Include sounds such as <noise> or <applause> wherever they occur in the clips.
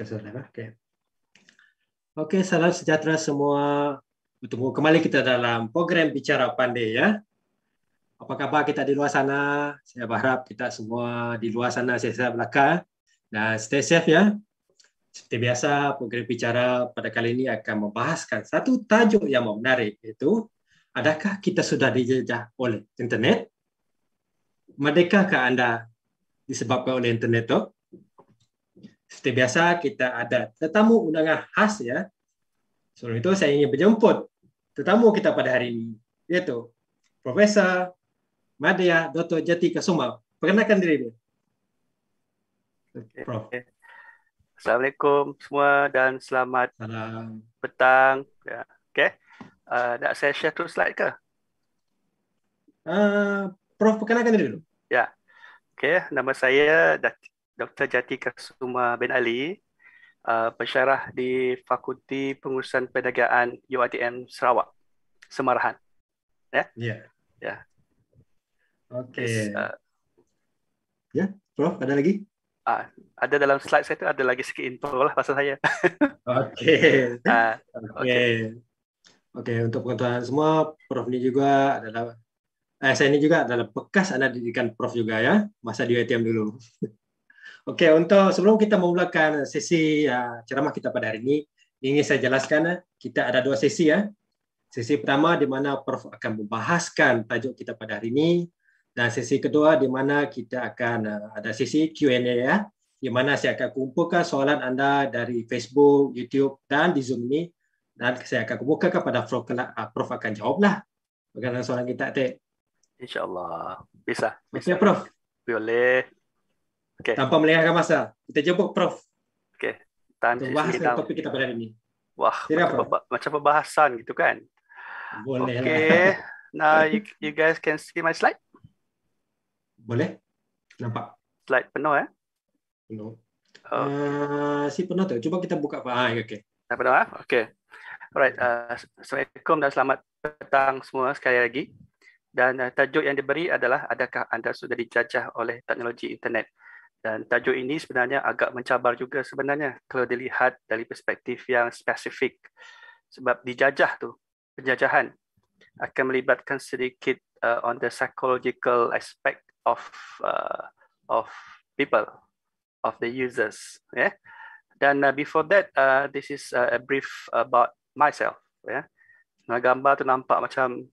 Lah, okay. Okay, salam sejahtera semua. Bertemu kembali kita dalam program Bicara Pandai ya. Apa khabar kita di luar sana? Saya berharap kita semua di luar sana sihat-sihat belaka ya. dan stay safe ya. Seperti biasa, program Bicara pada kali ini akan membahaskan satu tajuk yang menarik iaitu Adakah kita sudah dijajah oleh internet? Merdekakah anda disebabkan oleh internet itu? seperti biasa kita ada tetamu undangan khas ya. Sebelum itu saya ingin menjemput tetamu kita pada hari ini yaitu Profesor Madya Dr. Jati Kasuma. Perkenalkan diri dulu. Okay. Prof. Assalamualaikum semua dan selamat Salam. petang. Ya. Okay. Uh, nak saya share terus slide ke? Uh, Prof, perkenalkan diri dulu. Ya. Okay. Nama saya Dati Dr. Jati Kasuma bin Ali, uh, pensyarah di Fakulti Pengurusan Perniagaan UITM Sarawak, Semarahan. Ya. Yeah? Ya. Yeah. Yeah. Okey. Uh, ya, yeah? Prof, ada lagi? Uh, ada dalam slide saya tu ada lagi sikit info lah pasal saya. <laughs> Ah, okey. Okey. Okey, untuk pengetahuan semua, Prof ni juga adalah eh, saya ini juga adalah bekas anak didikan Prof juga ya, masa di UITM dulu. <laughs> Okey, untuk sebelum kita memulakan sesi uh, ceramah kita pada hari ini, ingin saya jelaskan uh, kita ada dua sesi ya. Uh. Sesi pertama di mana Prof akan membahaskan tajuk kita pada hari ini dan sesi kedua di mana kita akan uh, ada sesi Q&A ya. Uh, di mana saya akan kumpulkan soalan anda dari Facebook, YouTube dan di Zoom ini dan saya akan kumpulkan kepada Prof, uh, Prof akan jawablah berkenaan soalan kita. Insya-Allah. Bisa. Bisa. Okay, Prof. Boleh. Okay. Tanpa melengahkan masa. Kita jumpa Prof. Okey. Tahan Untuk bahas kita... topik kita pada hari ini. Wah, macam, macam pembahasan gitu kan? Boleh okay. lah. <laughs> Now, you, you guys can see my slide? Boleh. Nampak. Slide penuh eh? Penuh. Oh. Uh, si penuh tu. Cuba kita buka. Ah, ya, okay. Tak penuh eh? Okay. Alright. Uh, Assalamualaikum dan selamat petang semua sekali lagi. Dan uh, tajuk yang diberi adalah adakah anda sudah dijajah oleh teknologi internet? Dan tajuk ini sebenarnya agak mencabar juga sebenarnya kalau dilihat dari perspektif yang spesifik. Sebab dijajah tu, penjajahan akan melibatkan sedikit uh, on the psychological aspect of uh, of people, of the users. Yeah. Dan uh, before that, uh, this is uh, a brief about myself. Yeah. Ya. Nah, gambar tu nampak macam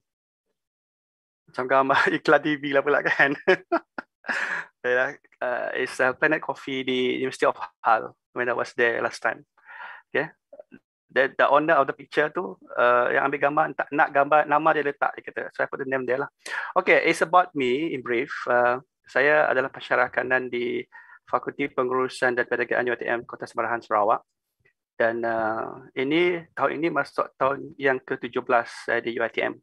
macam gambar <laughs> iklan TV lah pula kan. <laughs> uh, it's uh, Planet Coffee, the University of Hull, when I was there last time. Okay. The, the owner of the picture tu, uh, yang ambil gambar, tak nak gambar, nama dia letak, dia kata. So, I put the name dia lah. Okay, it's about me, in brief. Uh, saya adalah pensyarah kanan di Fakulti Pengurusan dan Pedagogian Uitm Kota Semarahan, Sarawak. Dan uh, ini tahun ini masuk tahun yang ke-17 uh, eh, di UITM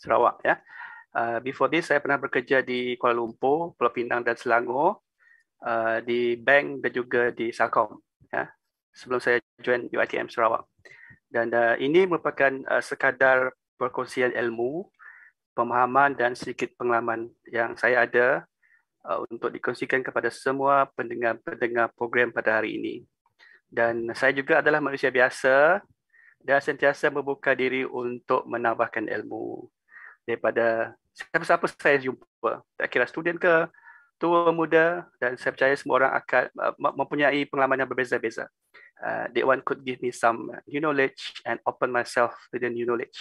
Sarawak. Yeah. Uh, before this saya pernah bekerja di Kuala Lumpur, Pulau Pinang dan Selangor uh, di bank dan juga di Salcom ya. Sebelum saya join UiTM Sarawak. Dan uh, ini merupakan uh, sekadar perkongsian ilmu, pemahaman dan sedikit pengalaman yang saya ada uh, untuk dikongsikan kepada semua pendengar-pendengar program pada hari ini. Dan saya juga adalah manusia biasa dan sentiasa membuka diri untuk menambahkan ilmu daripada siapa-siapa saya jumpa, tak kira student ke, tua muda, dan saya percaya semua orang akan uh, mempunyai pengalaman yang berbeza-beza. Uh, they one could give me some new knowledge and open myself to the new knowledge.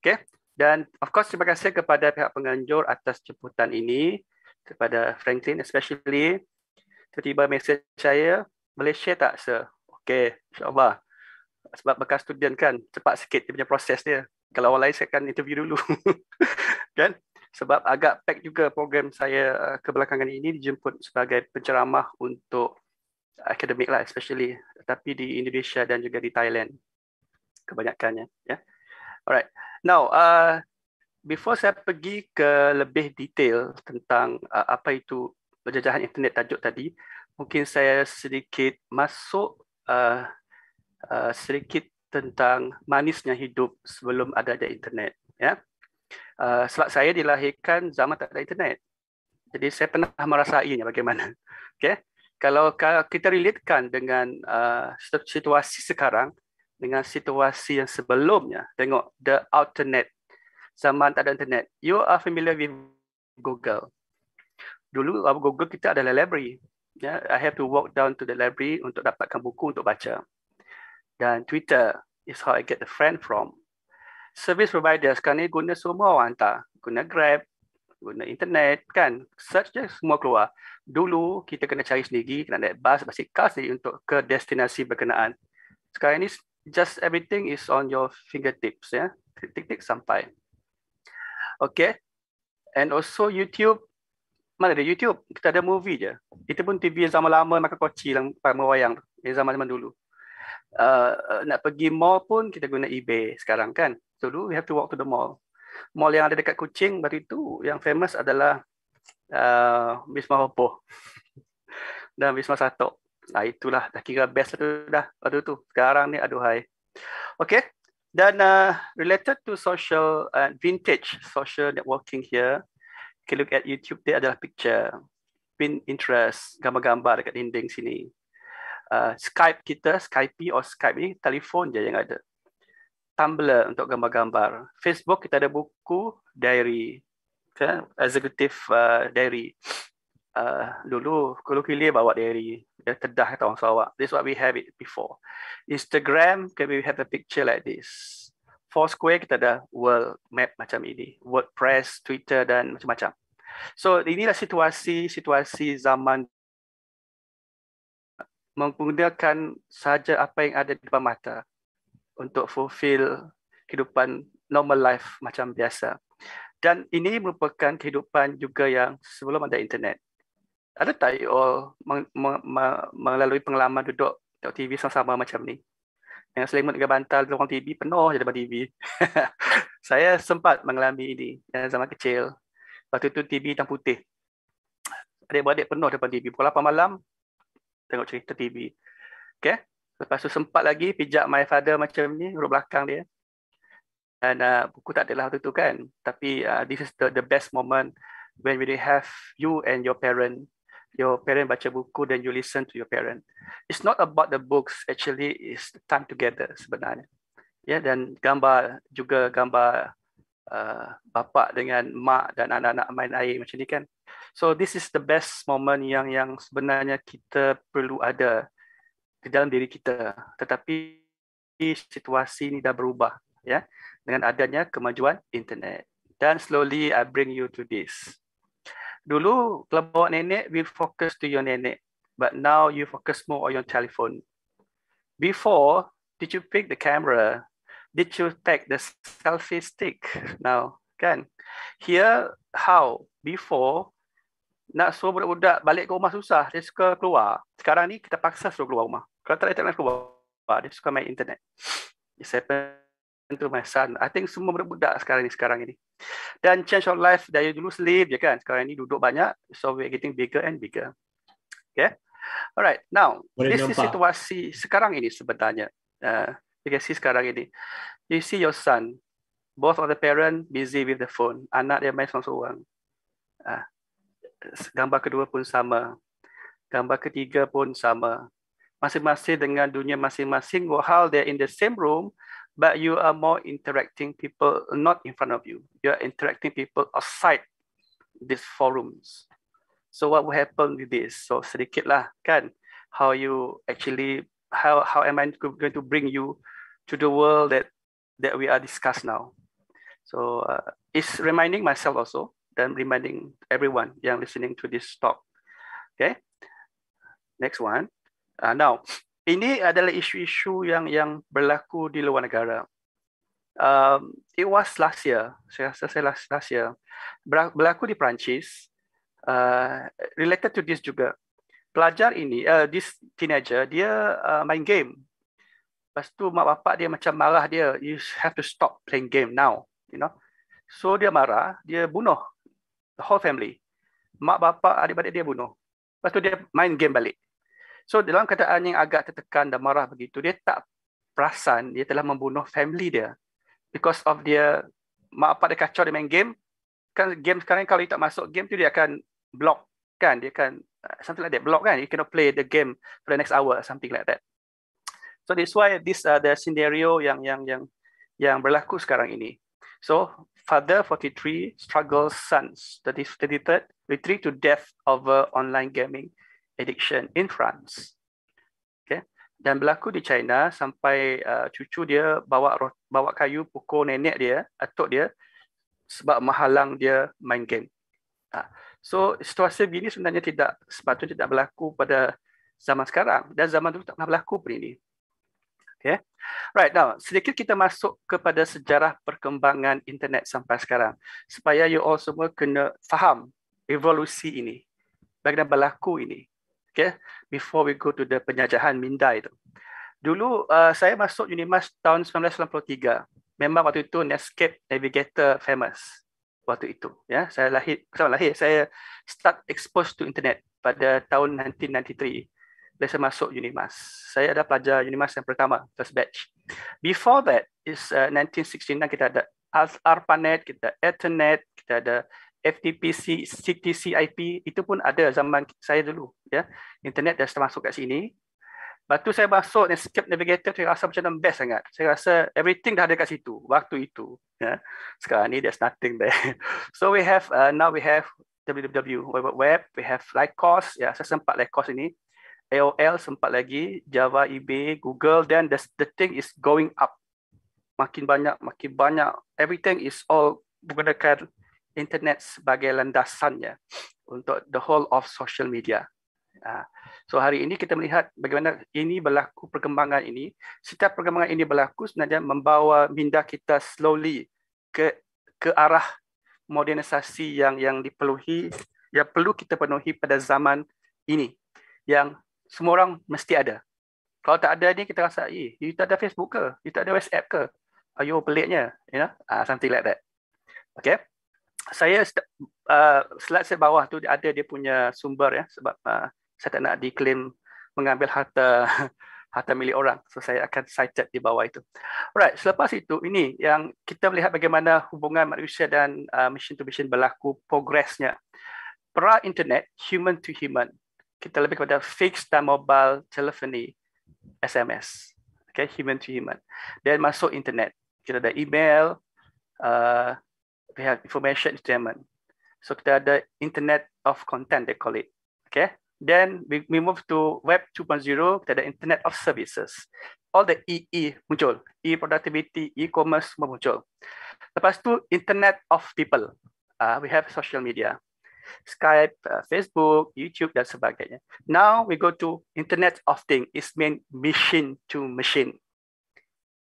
Okay. Dan of course terima kasih kepada pihak penganjur atas jemputan ini kepada Franklin especially tiba-tiba mesej saya Malaysia tak sir? Okay, insyaAllah. Sebab bekas student kan cepat sikit dia punya proses dia. Kalau orang lain saya akan interview dulu. <laughs> kan? sebab agak pack juga program saya eh, kebelakangan ini dijemput sebagai penceramah untuk akademik lah especially tapi di Indonesia dan juga di Thailand kebanyakannya ya yeah. alright now uh, before saya pergi ke lebih detail tentang uh, apa itu penjajahan internet tajuk tadi mungkin saya sedikit masuk uh, uh, sedikit tentang manisnya hidup sebelum ada ada internet ya yeah. Eh, selat saya dilahirkan zaman tak ada internet. Jadi saya pernah merasainya bagaimana. <laughs> Okay, Kalau kita relatekan dengan uh, situasi sekarang dengan situasi yang sebelumnya, tengok the internet zaman tak ada internet. You are familiar with Google. Dulu Google kita ada library. yeah, I have to walk down to the library untuk dapatkan buku untuk baca. Dan Twitter is how I get the friend from service provider sekarang ni guna semua orang hantar. Guna Grab, guna internet kan. Search je semua keluar. Dulu kita kena cari sendiri, kena naik bus, basikal sendiri untuk ke destinasi berkenaan. Sekarang ni just everything is on your fingertips ya. Tik-tik sampai. Okay. And also YouTube. Mana ada YouTube? Kita ada movie je. Itu pun TV yang zaman lama makan koci yang merayang. Yang zaman-zaman dulu. Uh, nak pergi mall pun kita guna eBay sekarang kan. So do we have to walk to the mall? Mall yang ada dekat kucing, baru itu yang famous adalah uh, Bisma Hopo <laughs> dan Bisma Satok. Nah itulah dah kira best tu dah waktu tu. Sekarang ni aduhai. Okay. Dan uh, related to social uh, vintage social networking here, you can look at YouTube. There adalah picture pin interest gambar-gambar dekat dinding sini. Uh, Skype kita, Skype or Skype ni telefon je yang ada. Tumblr untuk gambar-gambar. Facebook kita ada buku diary. Kan? Eksekutif uh, diary. Uh, dulu kulu-kulu bawa diary. Dia tedah kata orang Sarawak. This what we have it before. Instagram, can we have a picture like this? Foursquare kita ada world map macam ini. WordPress, Twitter dan macam-macam. So inilah situasi-situasi zaman menggunakan saja apa yang ada di depan mata untuk fulfill kehidupan normal life macam biasa. Dan ini merupakan kehidupan juga yang sebelum ada internet. Ada tak you all meng- meng- meng- melalui pengalaman duduk tengok TV sama-sama macam ni? Yang selimut dengan bantal, ruang TV penuh je depan TV. <laughs> Saya sempat mengalami ini zaman kecil. Waktu itu TV hitam putih. Adik-beradik penuh depan TV. Pukul 8 malam, tengok cerita TV. Okay? Lepas tu sempat lagi pijak my father macam ni, huruf belakang dia. Dan uh, buku tak adalah waktu tu kan. Tapi uh, this is the, the best moment when we have you and your parent. Your parent baca buku then you listen to your parent. It's not about the books actually, it's the time together sebenarnya. Ya yeah, dan gambar juga gambar uh, bapa dengan mak dan anak-anak main air macam ni kan. So this is the best moment yang yang sebenarnya kita perlu ada ke dalam diri kita tetapi situasi ini dah berubah ya dengan adanya kemajuan internet dan slowly i bring you to this dulu kalau bawa nenek we focus to your nenek but now you focus more on your telephone before did you pick the camera did you take the selfie stick now kan here how before nak suruh budak-budak balik ke rumah susah. Dia suka keluar. Sekarang ni kita paksa suruh keluar rumah. Kalau tak ada internet keluar, dia suka main internet. It's happened to my son. I think semua budak-budak sekarang ni, sekarang ini. Dan change of life dari dulu sleep je kan. Sekarang ni duduk banyak. So we're getting bigger and bigger. Okay. Alright. Now, Boleh this nampak. is situasi sekarang ini sebenarnya. Uh, you can see sekarang ini. You see your son. Both of the parents busy with the phone. Anak dia main seorang-seorang. Uh, gambar kedua pun sama. Gambar ketiga pun sama masing-masing dengan dunia masing-masing while they in the same room but you are more interacting people not in front of you you are interacting people outside these forums so what will happen with this so sedikitlah kan how you actually how how am i going to bring you to the world that that we are discuss now so uh, it's reminding myself also dan reminding everyone yang listening to this talk okay next one Uh, now, ini adalah isu-isu yang yang berlaku di luar negara. Um, it was last year, saya rasa saya last, last year, berlaku di Perancis, uh, related to this juga. Pelajar ini, uh, this teenager, dia uh, main game. Lepas tu mak bapak dia macam marah dia, you have to stop playing game now. You know, So dia marah, dia bunuh the whole family. Mak bapak, adik-adik dia bunuh. Lepas tu dia main game balik. So dalam keadaan yang agak tertekan dan marah begitu, dia tak perasan dia telah membunuh family dia because of dia mak apa dia kacau dia main game kan game sekarang kalau dia tak masuk game tu dia akan block kan dia akan uh, something like that block kan you cannot play the game for the next hour something like that so that's why this uh, the scenario yang yang yang yang berlaku sekarang ini so father 43 struggles sons 33 retreat to death over online gaming addiction in France. Okay. Dan berlaku di China sampai uh, cucu dia bawa bawa kayu pukul nenek dia, atuk dia sebab menghalang dia main game. Uh, so situasi begini sebenarnya tidak sepatutnya tidak berlaku pada zaman sekarang dan zaman dulu tak pernah berlaku pun ini. Okay. Right now, sedikit kita masuk kepada sejarah perkembangan internet sampai sekarang supaya you all semua kena faham evolusi ini bagaimana berlaku ini okay before we go to the penjajahan minda itu dulu uh, saya masuk unimas tahun 1993 memang waktu itu netscape navigator famous waktu itu ya saya lahir saya lahir saya start exposed to internet pada tahun 1993 bila saya masuk unimas saya ada pelajar unimas yang pertama first batch before that is uh, 1969 kita ada ARPANET, kita Ethernet, kita ada FTP, CTC, IP itu pun ada zaman saya dulu. Ya. Internet dah termasuk kat sini. Batu tu saya masuk Netscape Navigator, saya rasa macam best sangat. Saya rasa everything dah ada kat situ, waktu itu. Ya. Sekarang ni, there's nothing there. <laughs> So we have, uh, now we have www web, web we have Lycos, ya, saya sempat Lycos ini, AOL sempat lagi, Java, eBay, Google, then the, the thing is going up. Makin banyak, makin banyak, everything is all menggunakan internet sebagai landasannya untuk the whole of social media. Ha. So hari ini kita melihat bagaimana ini berlaku perkembangan ini. Setiap perkembangan ini berlaku sebenarnya membawa minda kita slowly ke ke arah modernisasi yang yang dipenuhi yang perlu kita penuhi pada zaman ini yang semua orang mesti ada. Kalau tak ada ni kita rasa, eh, you tak ada Facebook ke? You tak ada WhatsApp ke? Ayuh peliknya, you know? Uh, something like that. Okay saya uh, slide saya bawah tu ada dia punya sumber ya sebab uh, saya tak nak diklaim mengambil harta <laughs> harta milik orang so saya akan cited di bawah itu. Alright, selepas itu ini yang kita melihat bagaimana hubungan manusia dan uh, machine to machine berlaku progresnya. Pra internet human to human. Kita lebih kepada fixed dan mobile telephony SMS. Okay, human to human. Dan masuk internet. Kita ada email uh, we have information entertainment. So kita ada internet of content, they call it. Okay. Then we, we move to web 2.0, kita ada internet of services. All the EE e muncul. E-productivity, e-commerce semua muncul. Lepas tu, internet of people. Uh, we have social media. Skype, uh, Facebook, YouTube dan sebagainya. Now we go to internet of thing. It's mean machine to machine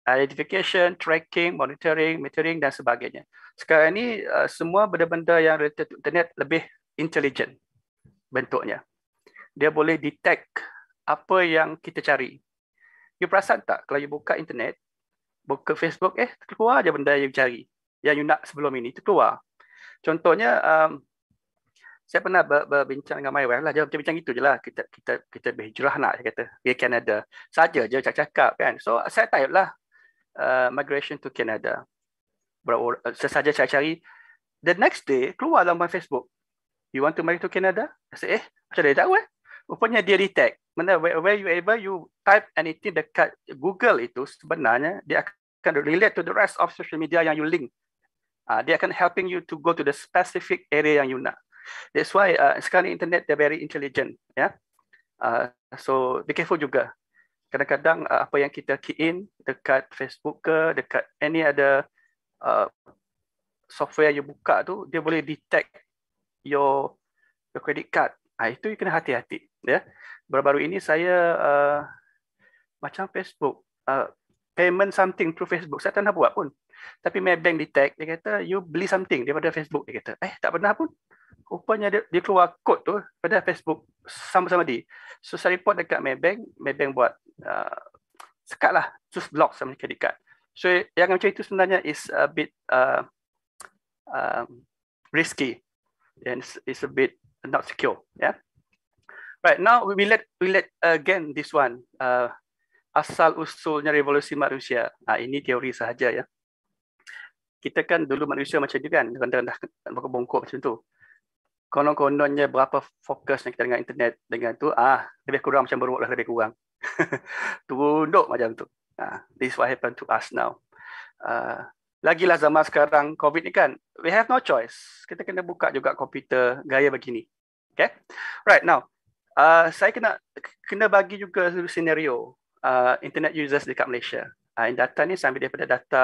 identification, tracking, monitoring, metering dan sebagainya. Sekarang ini uh, semua benda-benda yang related to internet lebih intelligent bentuknya. Dia boleh detect apa yang kita cari. You perasan tak kalau you buka internet, buka Facebook, eh keluar je benda yang you cari. Yang you nak sebelum ini, terkeluar. Contohnya, um, saya pernah berbincang dengan my wife lah. Jangan bincang itu je lah. Kita, kita, kita berhijrah nak, saya kata. Di Canada. Saja je cakap-cakap kan. So, saya tired lah. Uh, migration to Canada. Berapa uh, sesaja saya cari. The next day, keluar dalam Facebook. You want to migrate to Canada? I say, eh, macam dia tahu eh. Rupanya dia detect. Mana, where, where you ever you type anything dekat Google itu sebenarnya, dia akan relate to the rest of social media yang you link. Uh, dia akan helping you to go to the specific area yang you nak. That's why uh, sekarang internet they're very intelligent, yeah. Ya. Uh, so be careful juga kadang-kadang uh, apa yang kita key in dekat Facebook ke dekat any ada uh, software yang you buka tu dia boleh detect your your credit card. Ah itu you kena hati-hati ya. Baru-baru ini saya uh, macam Facebook uh, payment something through Facebook saya tak nak buat pun. Tapi Maybank detect dia kata you beli something daripada Facebook dia kata. Eh tak pernah pun. Rupanya dia, dia keluar kod tu pada Facebook sama-sama di. So saya report dekat Maybank, Maybank buat uh, sekat lah, choose block sama credit card. So yang macam itu sebenarnya is a bit uh, um, risky and it's, it's a bit not secure. Yeah. Right now we let we let uh, again this one uh, asal usulnya revolusi manusia. Nah, ini teori sahaja ya. Kita kan dulu manusia macam tu kan, rendah-rendah bongkok-bongkok macam tu. Konon-kononnya berapa fokus yang kita dengan internet dengan tu ah lebih kurang macam beruk lah lebih kurang <laughs> Tunduk macam tu. Uh, this is what happened to us now. Uh, ha, lagilah zaman sekarang COVID ni kan, we have no choice. Kita kena buka juga komputer gaya begini. Okay? Right, now. Uh, saya kena kena bagi juga senario uh, internet users dekat Malaysia. Uh, and data ni saya ambil daripada data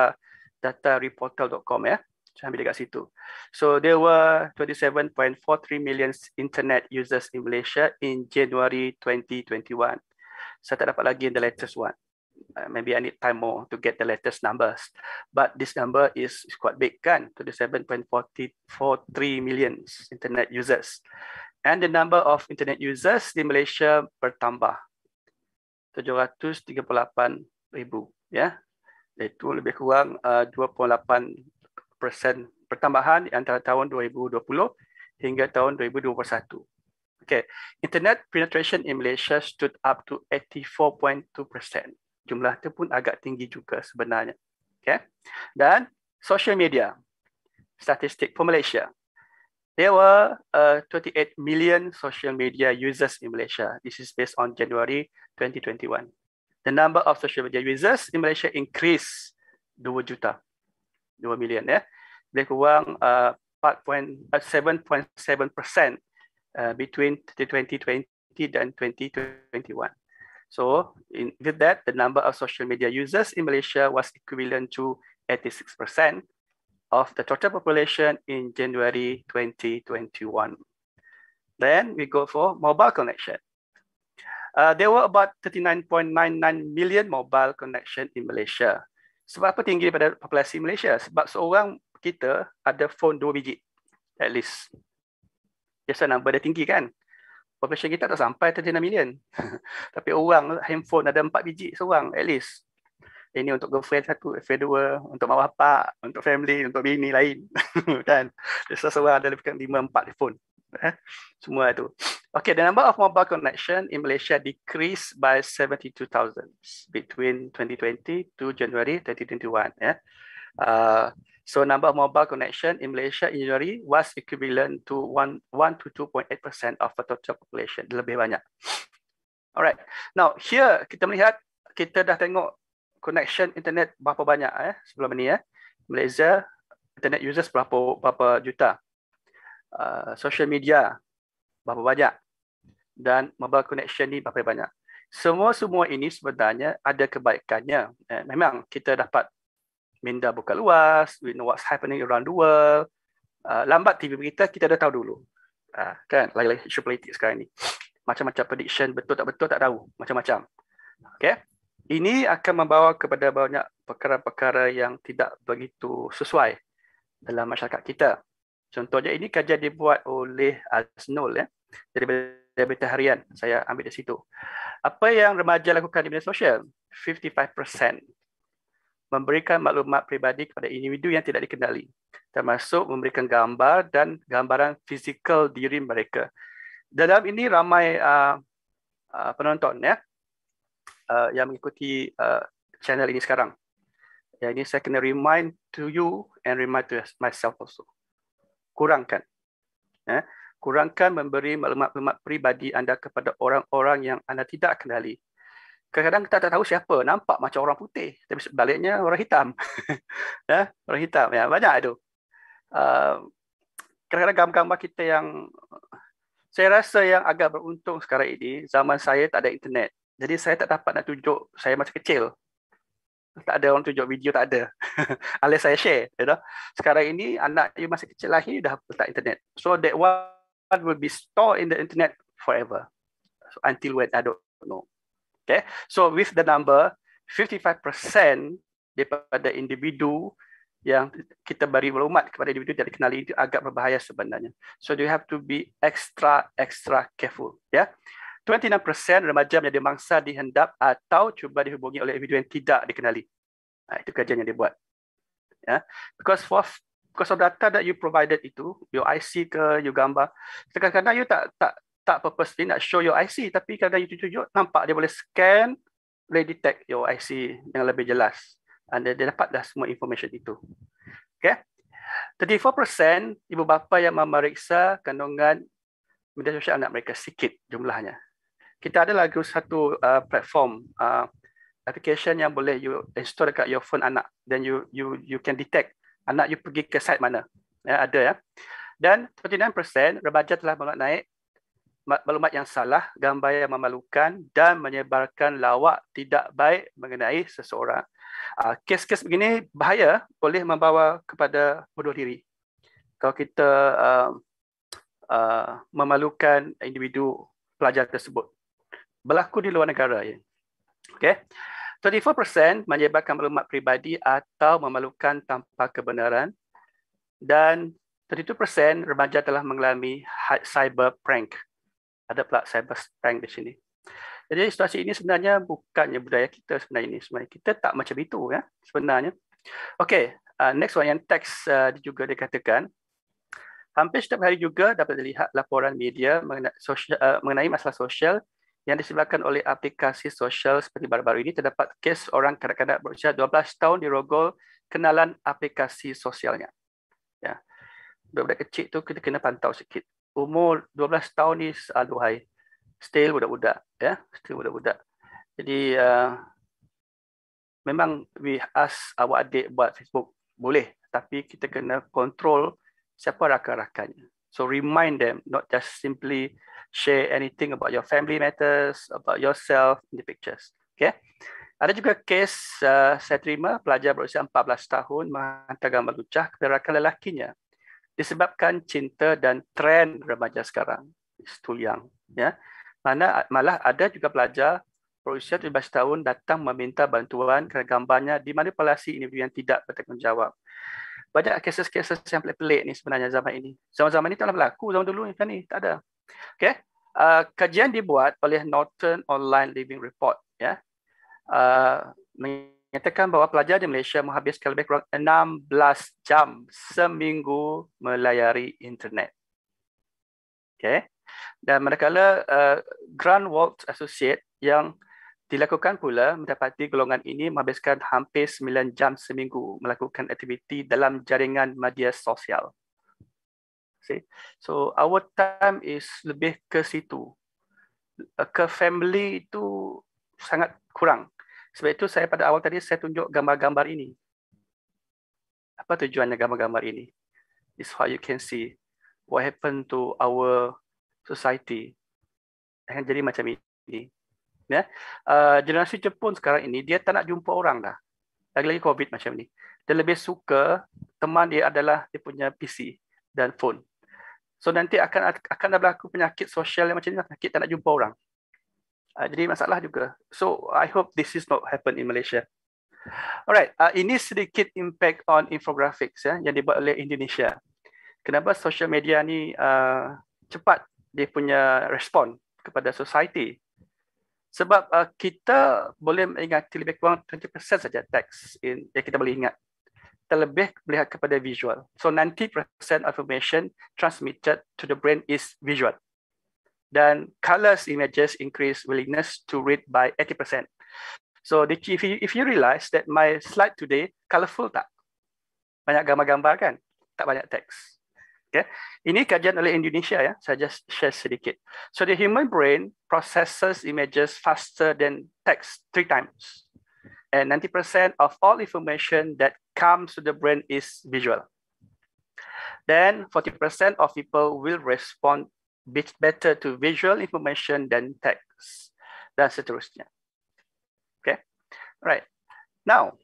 datareportal.com ya. Saya ambil dekat situ. So there were 27.43 million internet users in Malaysia in January 2021 saya tak dapat lagi the latest one. Uh, maybe I need time more to get the latest numbers, but this number is, is quite big, kan? 27.43 million internet users, and the number of internet users di Malaysia bertambah 738 ribu, ya? Yeah? Itu lebih kurang uh, 2.8 pertambahan antara tahun 2020 hingga tahun 2021. Okay, internet penetration in Malaysia stood up to 84.2%. Jumlah itu pun agak tinggi juga sebenarnya. Okay, dan social media statistik for Malaysia. There were uh, 28 million social media users in Malaysia. This is based on January 2021. The number of social media users in Malaysia increased 2 juta. 2 million ya. Yeah. Lebih kurang uh, 7.7% Uh, between the 2020 and 2021. So in, with that, the number of social media users in Malaysia was equivalent to 86% of the total population in January 2021. Then we go for mobile connection. Uh, there were about 39.99 million mobile connection in Malaysia. Sebab apa tinggi pada populasi Malaysia? Sebab seorang kita ada phone dua biji at least. biasa number dia tinggi kan population kita tak sampai 39 million <laughs> tapi orang handphone ada 4 biji seorang at least ini untuk girlfriend satu, girlfriend dua, untuk mak bapak, untuk family, untuk bini lain. <laughs> kan? Biasa seorang ada lebih kurang lima, empat telefon. Eh? Semua itu. Okay, the number of mobile connection in Malaysia decreased by 72,000 between 2020 to January 2021. Yeah? Uh, so number of mobile connection in Malaysia in January was equivalent to one one to two point eight percent of the total population. Lebih banyak. Alright. Now, here kita melihat, kita dah tengok connection internet berapa banyak eh, sebelum ini. Eh. Malaysia, internet users berapa, berapa juta. Uh, social media, berapa banyak. Dan mobile connection ni berapa banyak. Semua-semua ini sebenarnya ada kebaikannya. Eh, memang kita dapat minda buka luas, we know what's happening around the world. Uh, lambat TV berita, kita dah tahu dulu. Uh, kan, lagi-lagi isu politik sekarang ni. <sniffs> Macam-macam prediction, betul tak betul, tak tahu. Macam-macam. Okay? Ini akan membawa kepada banyak perkara-perkara yang tidak begitu sesuai dalam masyarakat kita. Contohnya, ini kajian dibuat oleh Aznul. Ya? Dari berita harian, saya ambil di situ. Apa yang remaja lakukan di media sosial? 55% memberikan maklumat peribadi kepada individu yang tidak dikenali termasuk memberikan gambar dan gambaran fizikal diri mereka. Dalam ini ramai uh, uh, penonton ya uh, yang mengikuti uh, channel ini sekarang. Yang ini saya kena remind to you and remind to myself also. Kurangkan. Ya, kurangkan memberi maklumat-maklumat pribadi anda kepada orang-orang yang anda tidak kenali kadang-kadang kita tak tahu siapa nampak macam orang putih tapi sebaliknya orang hitam <laughs> ya orang hitam ya banyak itu uh, kadang-kadang gambar-gambar kita yang saya rasa yang agak beruntung sekarang ini zaman saya tak ada internet jadi saya tak dapat nak tunjuk saya masa kecil tak ada orang tunjuk video tak ada alias <laughs> saya share you know? sekarang ini anak yang masih kecil lahir dah letak internet so that one will be stored in the internet forever so, until when I don't know Okay. So with the number 55% daripada individu yang kita beri maklumat kepada individu yang dikenali itu agak berbahaya sebenarnya. So you have to be extra extra careful, Yeah? Ya? 29% remaja menjadi mangsa dihendap atau cuba dihubungi oleh individu yang tidak dikenali. Nah, itu kerjanya dia buat. Ya. Yeah? Because for because of data that you provided itu, your IC ke, your gambar, kadang-kadang you tak tak tak purposely nak show your IC tapi kadang-kadang you tunjuk nampak dia boleh scan boleh detect your IC yang lebih jelas dan dia, dia dapatlah semua information itu. Okay. 34% ibu bapa yang memeriksa kandungan media sosial anak mereka sikit jumlahnya. Kita ada lagi satu uh, platform uh, application yang boleh you install dekat your phone anak then you you you can detect anak you pergi ke site mana. Ya, ada ya. Dan 39% remaja telah melonjak naik maklumat yang salah, gambar yang memalukan dan menyebarkan lawak tidak baik mengenai seseorang. Uh, kes-kes begini bahaya boleh membawa kepada bodoh diri. Kalau kita uh, uh, memalukan individu pelajar tersebut. Berlaku di luar negara. Ya. Okay. 34% menyebarkan maklumat peribadi atau memalukan tanpa kebenaran. Dan 32% remaja telah mengalami cyber prank ada pula cyber strength di sini. Jadi situasi ini sebenarnya bukannya budaya kita sebenarnya ini sebenarnya kita tak macam itu ya sebenarnya. Okey, uh, next one yang teks uh, juga dikatakan hampir setiap hari juga dapat dilihat laporan media mengenai, sosial, uh, mengenai masalah sosial yang disebabkan oleh aplikasi sosial seperti baru-baru ini terdapat kes orang kanak-kanak berusia 12 tahun dirogol kenalan aplikasi sosialnya. Ya. Budak-budak kecil tu kita kena pantau sikit umur 12 tahun ni aduhai ah, still budak-budak ya yeah? still budak-budak jadi uh, memang we ask awak adik buat Facebook boleh tapi kita kena control siapa rakan-rakannya so remind them not just simply share anything about your family matters about yourself in the pictures okay ada juga case uh, saya terima pelajar berusia 14 tahun menghantar gambar lucah kepada rakan lelakinya disebabkan cinta dan trend remaja sekarang is too young ya mana malah ada juga pelajar berusia 17 tahun datang meminta bantuan kerana gambarnya dimanipulasi ini yang tidak bertanggungjawab banyak kes-kes yang pelik-pelik ni sebenarnya zaman ini zaman-zaman ini tak berlaku zaman dulu ni kan ni tak ada okey uh, kajian dibuat oleh Norton Online Living Report ya uh, Nyatakan bahawa pelajar di Malaysia menghabiskan lebih kurang 16 jam seminggu melayari internet. Okay. Dan manakala uh, Grand World Associate yang dilakukan pula mendapati golongan ini menghabiskan hampir 9 jam seminggu melakukan aktiviti dalam jaringan media sosial. See? So our time is lebih ke situ. Eh, ke family itu sangat kurang sebab itu saya pada awal tadi saya tunjuk gambar-gambar ini. Apa tujuannya gambar-gambar ini? It's how you can see what happened to our society. yang jadi macam ini. Ya, uh, generasi Jepun sekarang ini dia tak nak jumpa orang dah. Lagi-lagi COVID macam ni. Dia lebih suka teman dia adalah dia punya PC dan phone. So nanti akan akan ada berlaku penyakit sosial yang macam ni, penyakit lah. tak nak jumpa orang uh, jadi masalah juga so i hope this is not happen in malaysia alright uh, ini sedikit impact on infographics ya yang dibuat oleh indonesia kenapa social media ni uh, cepat dia punya respon kepada society sebab uh, kita boleh mengingati lebih kurang 20% saja teks yang kita boleh ingat. Terlebih melihat kepada visual. So 90% of information transmitted to the brain is visual dan colors images increase willingness to read by 80%. So if you, if you realize that my slide today colorful tak? Banyak gambar-gambar kan? Tak banyak teks. Okay. Ini kajian oleh Indonesia ya. Saya just share sedikit. So the human brain processes images faster than text three times. And 90% of all information that comes to the brain is visual. Then 40% of people will respond better to visual information than text dan seterusnya. Okay. right, Now,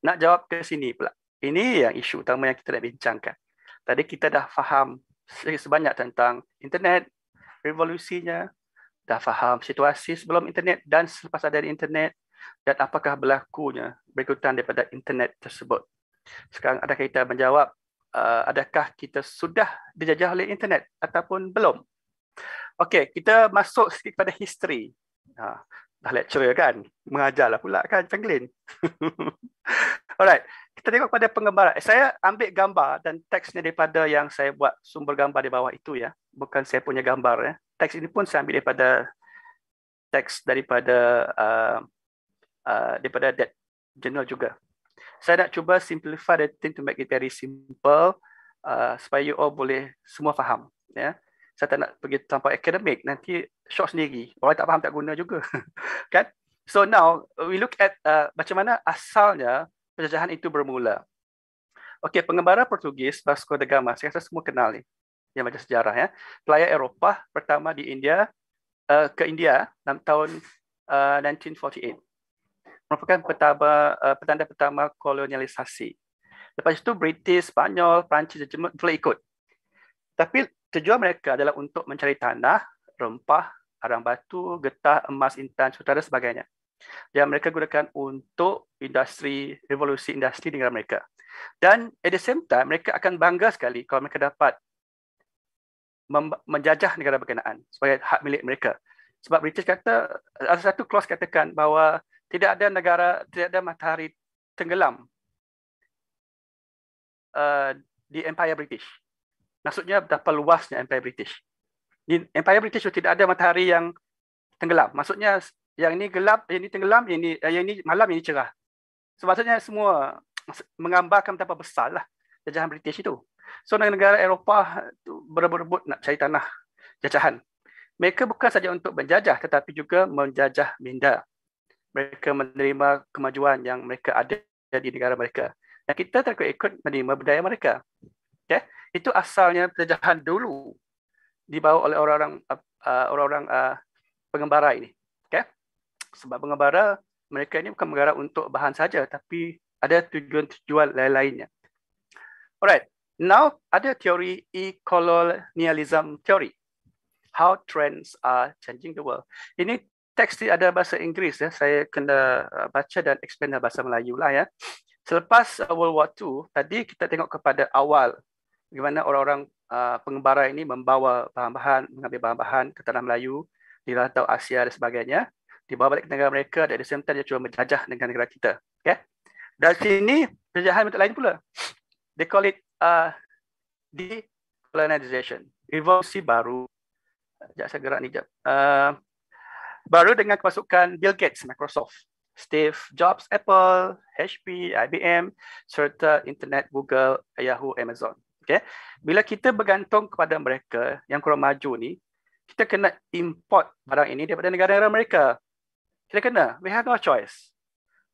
nak jawab ke sini pula. Ini yang isu utama yang kita nak bincangkan. Tadi kita dah faham sebanyak tentang internet, revolusinya, dah faham situasi sebelum internet dan selepas ada internet dan apakah berlakunya berikutan daripada internet tersebut. Sekarang ada kita menjawab uh, adakah kita sudah dijajah oleh internet ataupun belum? Okey, kita masuk sikit pada history. Ha, dah lecturer kan? Mengajarlah pula kan, Franklin? <laughs> Alright, kita tengok pada penggambaran. Eh, saya ambil gambar dan teksnya daripada yang saya buat sumber gambar di bawah itu ya. Bukan saya punya gambar ya. Teks ini pun saya ambil daripada teks daripada uh, uh, daripada that journal juga saya nak cuba simplify the thing to make it very simple uh, supaya you all boleh semua faham ya yeah? saya tak nak pergi sampai akademik nanti shock sendiri orang tak faham tak guna juga <laughs> kan so now we look at uh, macam mana asalnya penjajahan itu bermula Okay, pengembara portugis vasco da gama saya rasa semua kenal ni yang macam sejarah ya pelayar eropah pertama di india uh, ke india dalam tahun uh, 1948 merupakan pertama, uh, petanda pertama kolonialisasi. Lepas itu British, Spanyol, Perancis dan Jerman telah ikut. Tapi tujuan mereka adalah untuk mencari tanah, rempah, arang batu, getah, emas, intan, sutera dan sebagainya. Dan mereka gunakan untuk industri, revolusi industri di negara mereka. Dan at the same time, mereka akan bangga sekali kalau mereka dapat menjajah negara berkenaan sebagai hak milik mereka. Sebab British kata, ada satu clause katakan bahawa tidak ada negara tidak ada matahari tenggelam uh, di Empire British. Maksudnya betapa luasnya Empire British. Di Empire British itu tidak ada matahari yang tenggelam. Maksudnya yang ini gelap, yang ini tenggelam, yang ini, yang ini malam, yang ini cerah. Sebabnya semua menggambarkan betapa besarlah jajahan British itu. So negara-negara Eropah itu berebut-rebut nak cari tanah jajahan. Mereka bukan saja untuk menjajah tetapi juga menjajah minda mereka menerima kemajuan yang mereka ada di negara mereka. Dan kita tak ikut menerima budaya mereka. Okay? Ya, itu asalnya penjajahan dulu dibawa oleh orang-orang uh, orang-orang uh, pengembara ini. Okay? Ya, sebab pengembara mereka ini bukan mengarah untuk bahan saja tapi ada tujuan-tujuan lain-lainnya. Alright. Now ada teori e-colonialism theory. How trends are changing the world. Ini teks dia ada bahasa Inggeris ya. Saya kena uh, baca dan explain dalam bahasa Melayu lah ya. Selepas uh, World War II, tadi kita tengok kepada awal bagaimana orang-orang uh, pengembara ini membawa bahan-bahan, mengambil bahan-bahan ke tanah Melayu, di rantau Asia dan sebagainya, dibawa balik ke negara mereka dan di same dia cuba menjajah negara negara kita. Okay? Dan sini, penjajahan bentuk lain pula. They call it uh, decolonization. Revolusi baru. Sekejap saya gerak ni. Sekejap. Uh, baru dengan kemasukan Bill Gates, Microsoft, Steve Jobs, Apple, HP, IBM, serta internet Google, Yahoo, Amazon. Okay. Bila kita bergantung kepada mereka yang kurang maju ni, kita kena import barang ini daripada negara-negara mereka. Kita kena. We have no choice.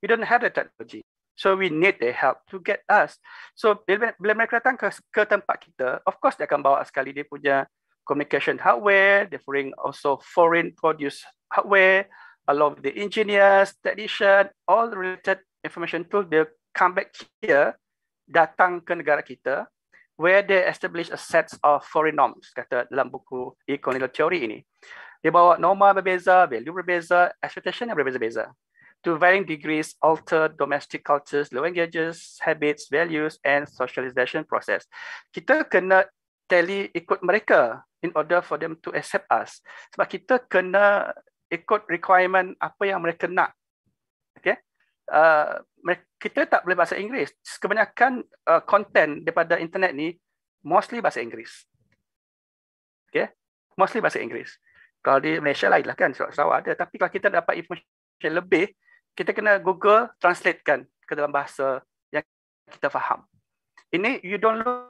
We don't have the technology. So we need their help to get us. So bila mereka datang ke, ke tempat kita, of course dia akan bawa sekali dia punya communication hardware, they bring also foreign produce hardware, lot of the engineers, technician, all related information tools, they come back here, datang ke negara kita, where they establish a set of foreign norms, kata dalam buku Ecological Theory ini. Dia bawa norma berbeza, value berbeza, expectation yang berbeza-beza. To varying degrees, alter domestic cultures, languages, habits, values, and socialization process. Kita kena tally ikut mereka in order for them to accept us. Sebab kita kena ikut requirement apa yang mereka nak. Okay? Uh, kita tak boleh bahasa Inggeris. Kebanyakan uh, content daripada internet ni mostly bahasa Inggeris. Okay? Mostly bahasa Inggeris. Kalau di Malaysia lain lah kan, Sarawak ada. Tapi kalau kita dapat information lebih, kita kena Google translate kan ke dalam bahasa yang kita faham. Ini you don't look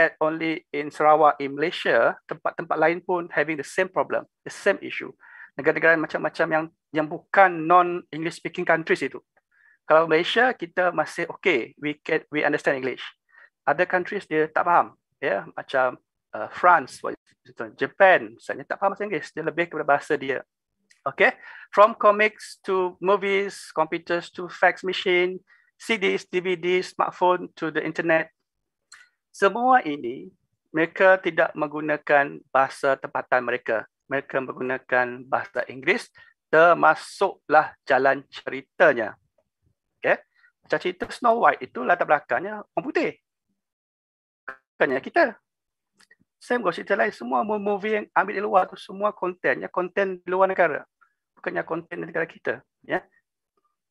at only in Sarawak, in Malaysia, tempat-tempat lain pun having the same problem, the same issue negara-negara macam-macam yang yang bukan non English speaking countries itu. Kalau Malaysia kita masih okay, we can we understand English. Other countries dia tak faham, ya yeah? macam uh, France, Japan, misalnya tak faham bahasa Inggeris, dia lebih kepada bahasa dia. Okay, from comics to movies, computers to fax machine, CDs, DVD, smartphone to the internet, semua ini mereka tidak menggunakan bahasa tempatan mereka mereka menggunakan bahasa Inggeris termasuklah jalan ceritanya. Okey. Macam cerita Snow White itu latar belakangnya orang putih. Bukannya kita. Same goes cerita lain semua movie yang ambil di luar tu semua kontennya konten luar negara. Bukannya konten negara kita, ya.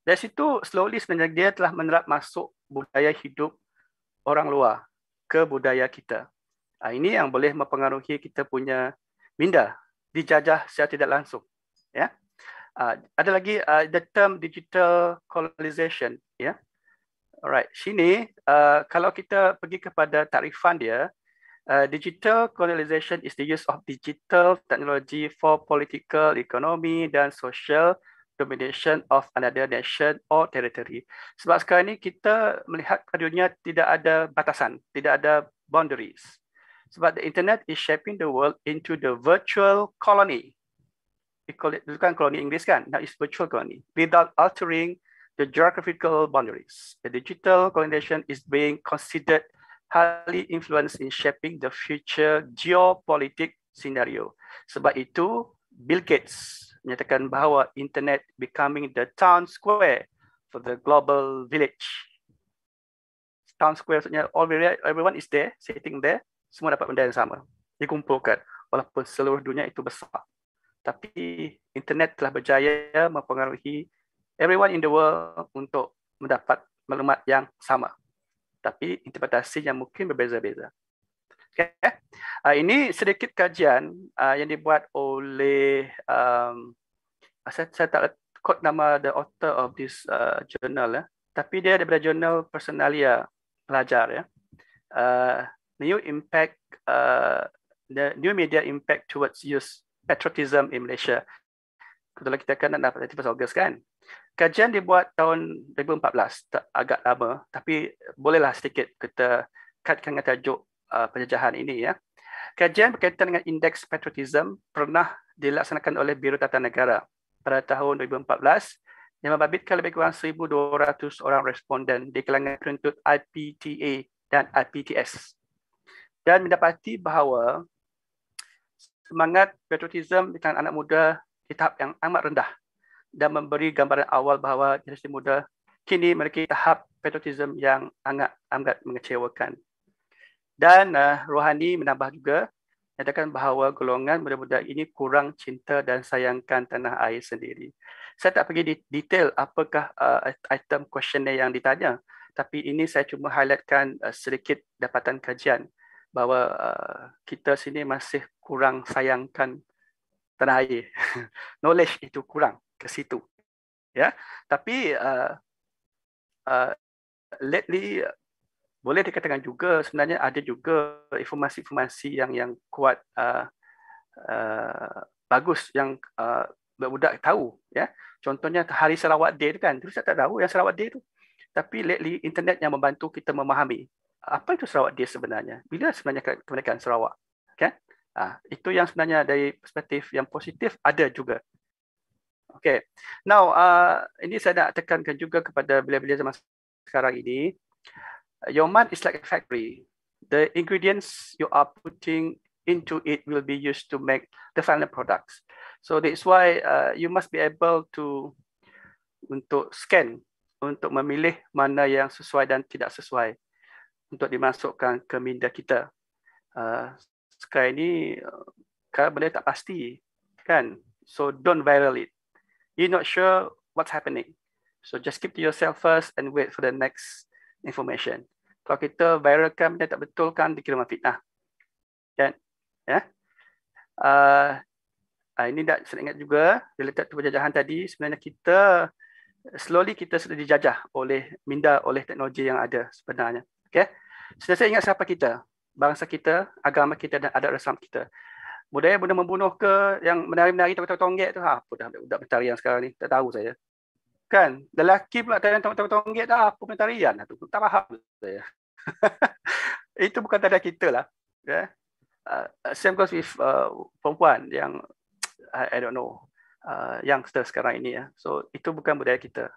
Dari situ slowly sebenarnya dia telah menerap masuk budaya hidup orang luar ke budaya kita. Ah, ini yang boleh mempengaruhi kita punya minda dijajah secara tidak langsung. Ya, uh, ada lagi uh, the term digital colonization. Ya, alright. Sini uh, kalau kita pergi kepada tarifan dia, uh, digital colonization is the use of digital technology for political, economy dan social domination of another nation or territory. Sebab sekarang ini kita melihat kadunya tidak ada batasan, tidak ada boundaries. So, but the internet is shaping the world into the virtual colony. We call it, bukan koloni Inggris kan? Now it's virtual colony without altering the geographical boundaries. The digital colonization is being considered highly influenced in shaping the future geopolitical scenario. Sebab itu, Bill Gates menyatakan bahawa internet becoming the town square for the global village. Town square all everyone is there, sitting there semua dapat benda yang sama. Dikumpulkan walaupun seluruh dunia itu besar. Tapi internet telah berjaya mempengaruhi everyone in the world untuk mendapat maklumat yang sama. Tapi interpretasi yang mungkin berbeza-beza. Okay. Uh, ini sedikit kajian uh, yang dibuat oleh um, ah, saya, saya tak quote nama the author of this uh, journal ya. Tapi dia daripada jurnal Personalia Pelajar ya. Uh, new impact, uh, the new media impact towards youth patriotism in Malaysia. Kebetulan kita kan nak dapat 1 Ogos kan. Kajian dibuat tahun 2014, agak lama, tapi bolehlah sedikit kita kaitkan dengan tajuk uh, penjajahan ini. ya. Kajian berkaitan dengan indeks patriotism pernah dilaksanakan oleh Biro Tata Negara pada tahun 2014 yang membabitkan lebih kurang 1,200 orang responden di kalangan penuntut IPTA dan IPTS dan mendapati bahawa semangat patriotism di kalangan anak muda di tahap yang amat rendah dan memberi gambaran awal bahawa generasi muda kini memiliki tahap patriotism yang sangat amat mengecewakan. Dan uh, Rohani menambah juga menyatakan bahawa golongan muda-muda ini kurang cinta dan sayangkan tanah air sendiri. Saya tak pergi detail apakah uh, item questionnaire yang ditanya tapi ini saya cuma highlightkan uh, sedikit dapatan kajian bahawa uh, kita sini masih kurang sayangkan tanah air. <laughs> Knowledge itu kurang ke situ. Ya. Tapi uh, uh, lately boleh dikatakan juga sebenarnya ada juga informasi-informasi yang yang kuat uh, uh, bagus yang uh, budak tahu ya contohnya hari Sarawak Day tu kan terus tak tahu yang Sarawak Day itu. tapi lately internet yang membantu kita memahami apa itu Sarawak dia sebenarnya? Bila sebenarnya kemerdekaan Sarawak? Kan? Ah, itu yang sebenarnya dari perspektif yang positif ada juga. Okay. Now, uh, ini saya nak tekankan juga kepada bila-bila zaman sekarang ini. Your mind is like a factory. The ingredients you are putting into it will be used to make the final products. So that's why uh, you must be able to untuk scan untuk memilih mana yang sesuai dan tidak sesuai untuk dimasukkan ke minda kita. Uh, sekarang ini, kalau benda tak pasti, kan? So, don't viral it. You're not sure what's happening. So, just keep to yourself first and wait for the next information. Kalau kita viralkan benda tak betul, kan? Dikira fitnah. Kan? Ya? Yeah? Uh, ah, ini tak saya ingat juga, related to perjajahan tadi, sebenarnya kita, slowly kita sudah dijajah oleh minda, oleh teknologi yang ada sebenarnya. Okay? Sentiasa ingat siapa kita, bangsa kita, agama kita dan adat rasam kita. Budaya benda membunuh ke yang menari-menari tak tahu tonggek tu apa dah budak tarian sekarang ni tak tahu saya. Kan? Lelaki pula tarian tak tahu tonggek dah apa punya tu tak faham saya. Itu bukan tanda kita lah. Okay? Uh, same goes with uh, perempuan yang I, I don't know Uh, youngster sekarang ini ya. So itu bukan budaya kita.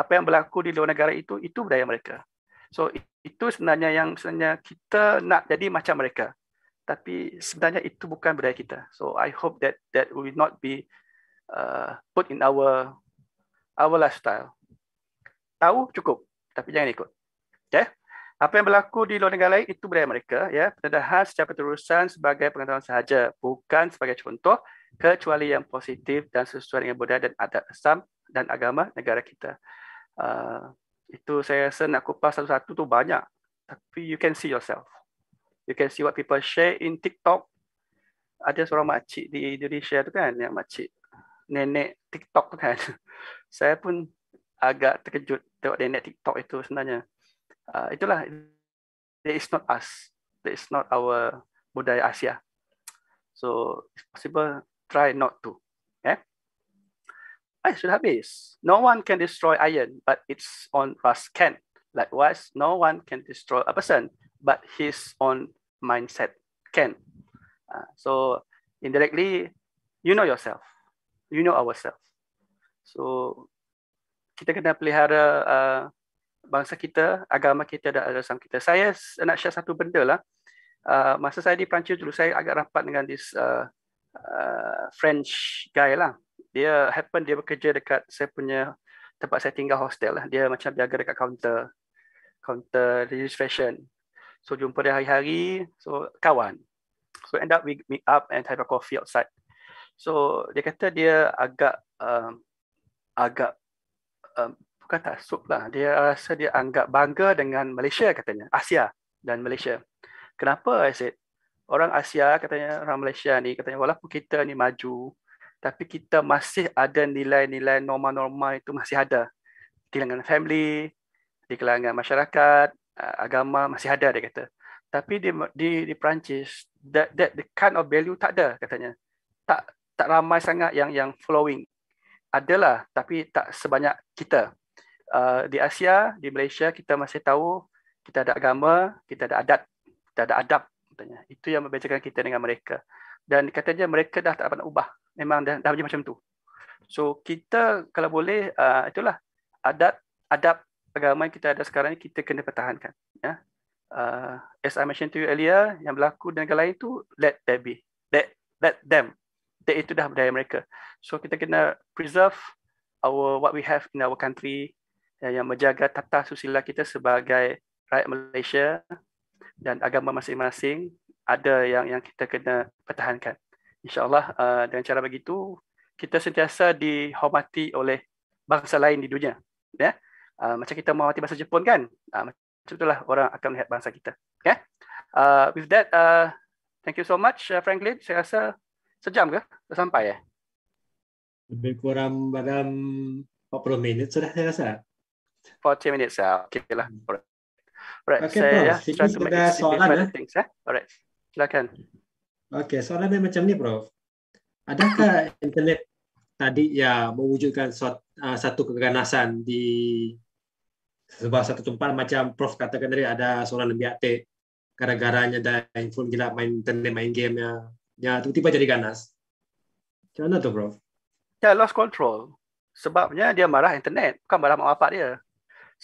Apa yang berlaku di luar negara itu itu budaya mereka. So itu sebenarnya yang sebenarnya kita nak jadi macam mereka. Tapi sebenarnya itu bukan budaya kita. So I hope that that will not be uh, put in our our lifestyle. Tahu cukup, tapi jangan ikut. Okay? Ya? Apa yang berlaku di luar negara lain itu budaya mereka. Ya, pendedahan secara terusan sebagai pengetahuan sahaja, bukan sebagai contoh kecuali yang positif dan sesuai dengan budaya dan adat Islam dan agama negara kita. Uh, itu saya rasa nak kupas satu-satu tu banyak. Tapi you can see yourself. You can see what people share in TikTok. Ada seorang makcik di Indonesia tu kan, yang makcik nenek TikTok tu kan. <laughs> saya pun agak terkejut tengok nenek TikTok itu sebenarnya. Uh, itulah, that is not us. That is not our budaya Asia. So, it's possible, try not to. I sudah habis. No one can destroy iron, but its own rust can. Likewise, no one can destroy a person, but his own mindset can. Uh, so, indirectly, you know yourself. You know ourselves. So, kita kena pelihara uh, bangsa kita, agama kita dan alasan kita. Saya nak share satu benda lah. Uh, masa saya di Perancis dulu, saya agak rapat dengan this uh, uh, French guy lah dia happen dia bekerja dekat saya punya tempat saya tinggal hostel lah. Dia macam jaga dekat kaunter. Kaunter registration. So jumpa dia hari-hari. So kawan. So end up we meet up and have a coffee outside. So dia kata dia agak um, agak um, bukan tak sup lah. Dia rasa dia anggap bangga dengan Malaysia katanya. Asia dan Malaysia. Kenapa I said? Orang Asia katanya orang Malaysia ni katanya walaupun kita ni maju tapi kita masih ada nilai-nilai norma-norma itu masih ada di kalangan family, di kalangan masyarakat, agama masih ada dia kata. Tapi di di di Perancis that, that the kind of value tak ada katanya. Tak tak ramai sangat yang yang flowing. Adalah tapi tak sebanyak kita. Uh, di Asia, di Malaysia kita masih tahu kita ada agama, kita ada adat, kita ada adab katanya. Itu yang membezakan kita dengan mereka. Dan katanya mereka dah tak dapat ubah memang dah, dah macam tu. So kita kalau boleh uh, itulah adat adab agama yang kita ada sekarang ni kita kena pertahankan ya. Uh, as I mentioned to you earlier yang berlaku dan negara lain tu let them be. Let let them. That itu dah budaya mereka. So kita kena preserve our what we have in our country ya, yang menjaga tata susila kita sebagai rakyat Malaysia dan agama masing-masing ada yang yang kita kena pertahankan insyaallah uh, dengan cara begitu kita sentiasa dihormati oleh bangsa lain di dunia ya uh, macam kita menghormati bangsa Jepun kan uh, macam itulah orang akan melihat bangsa kita ya uh, with that uh, thank you so much uh, franklin saya rasa sejam ke Sudah sampai ya lebih kurang dalam 40 minit sudah saya rasa 40 minit saya ah, okay lah Alright, okay, saya ya, try to make it simple. Eh? Eh? Alright, silakan. Okey, soalan dia macam ni Prof. Adakah internet tadi ya mewujudkan suatu, uh, satu keganasan di sebuah satu tempat macam Prof katakan tadi ada seorang lebih aktif gara-garanya ada handphone gila main internet, main game ya. ya, tiba-tiba jadi ganas. Macam mana tu Prof? Ya, lost control. Sebabnya dia marah internet, bukan marah mak bapak dia.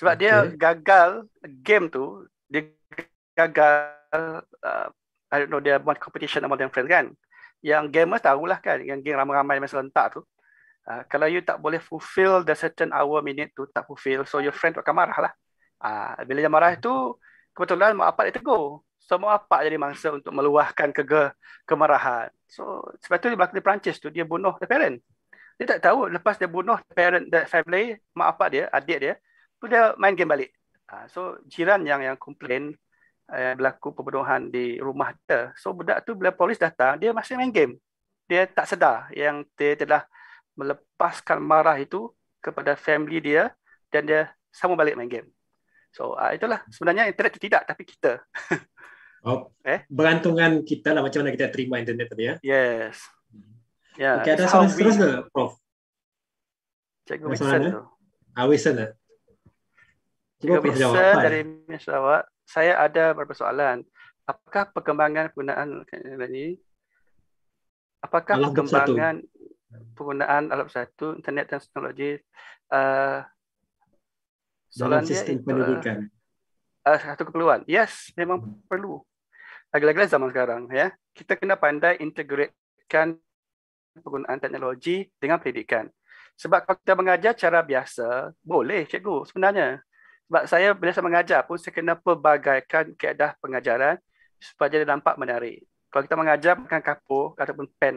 Sebab okay. dia gagal game tu, dia gagal uh, I don't know dia buat competition among their friends kan. Yang gamers tahulah kan yang geng ramai-ramai main serentak tu. Uh, kalau you tak boleh fulfill the certain hour minute tu tak fulfill so your friend akan marah lah. Uh, bila dia marah tu kebetulan mak apak dia tegur. So mak apak jadi mangsa untuk meluahkan kege kemarahan. So sebab tu dia berlaku di Perancis tu dia bunuh the parent. Dia tak tahu lepas dia bunuh the parent the family mak apak dia adik dia tu dia main game balik. Uh, so jiran yang yang komplain yang eh, berlaku pembunuhan di rumah dia. So budak tu bila polis datang, dia masih main game. Dia tak sedar yang dia telah melepaskan marah itu kepada family dia dan dia sama balik main game. So uh, itulah sebenarnya internet itu tidak tapi kita. <laughs> oh, eh? Berantungan kita lah macam mana kita terima internet tadi ya. Yes. Ya. okay, ada soalan seterusnya, Prof? Cikgu Wilson tu. Ah, Wilson lah. Cikgu Wilson dari Miss Lawak saya ada beberapa soalan. Apakah perkembangan penggunaan ini? Apakah alat perkembangan satu. penggunaan alat satu internet dan teknologi uh, dalam sistem itu, eh, pendidikan? Uh, satu keperluan. Yes, memang hmm. perlu. Lagi-lagi zaman sekarang, ya. Kita kena pandai integratekan penggunaan teknologi dengan pendidikan. Sebab kalau kita mengajar cara biasa, boleh cikgu sebenarnya sebab saya bila saya mengajar pun saya kena pelbagaikan keadaan pengajaran supaya dia nampak menarik. Kalau kita mengajar makan kapur ataupun pen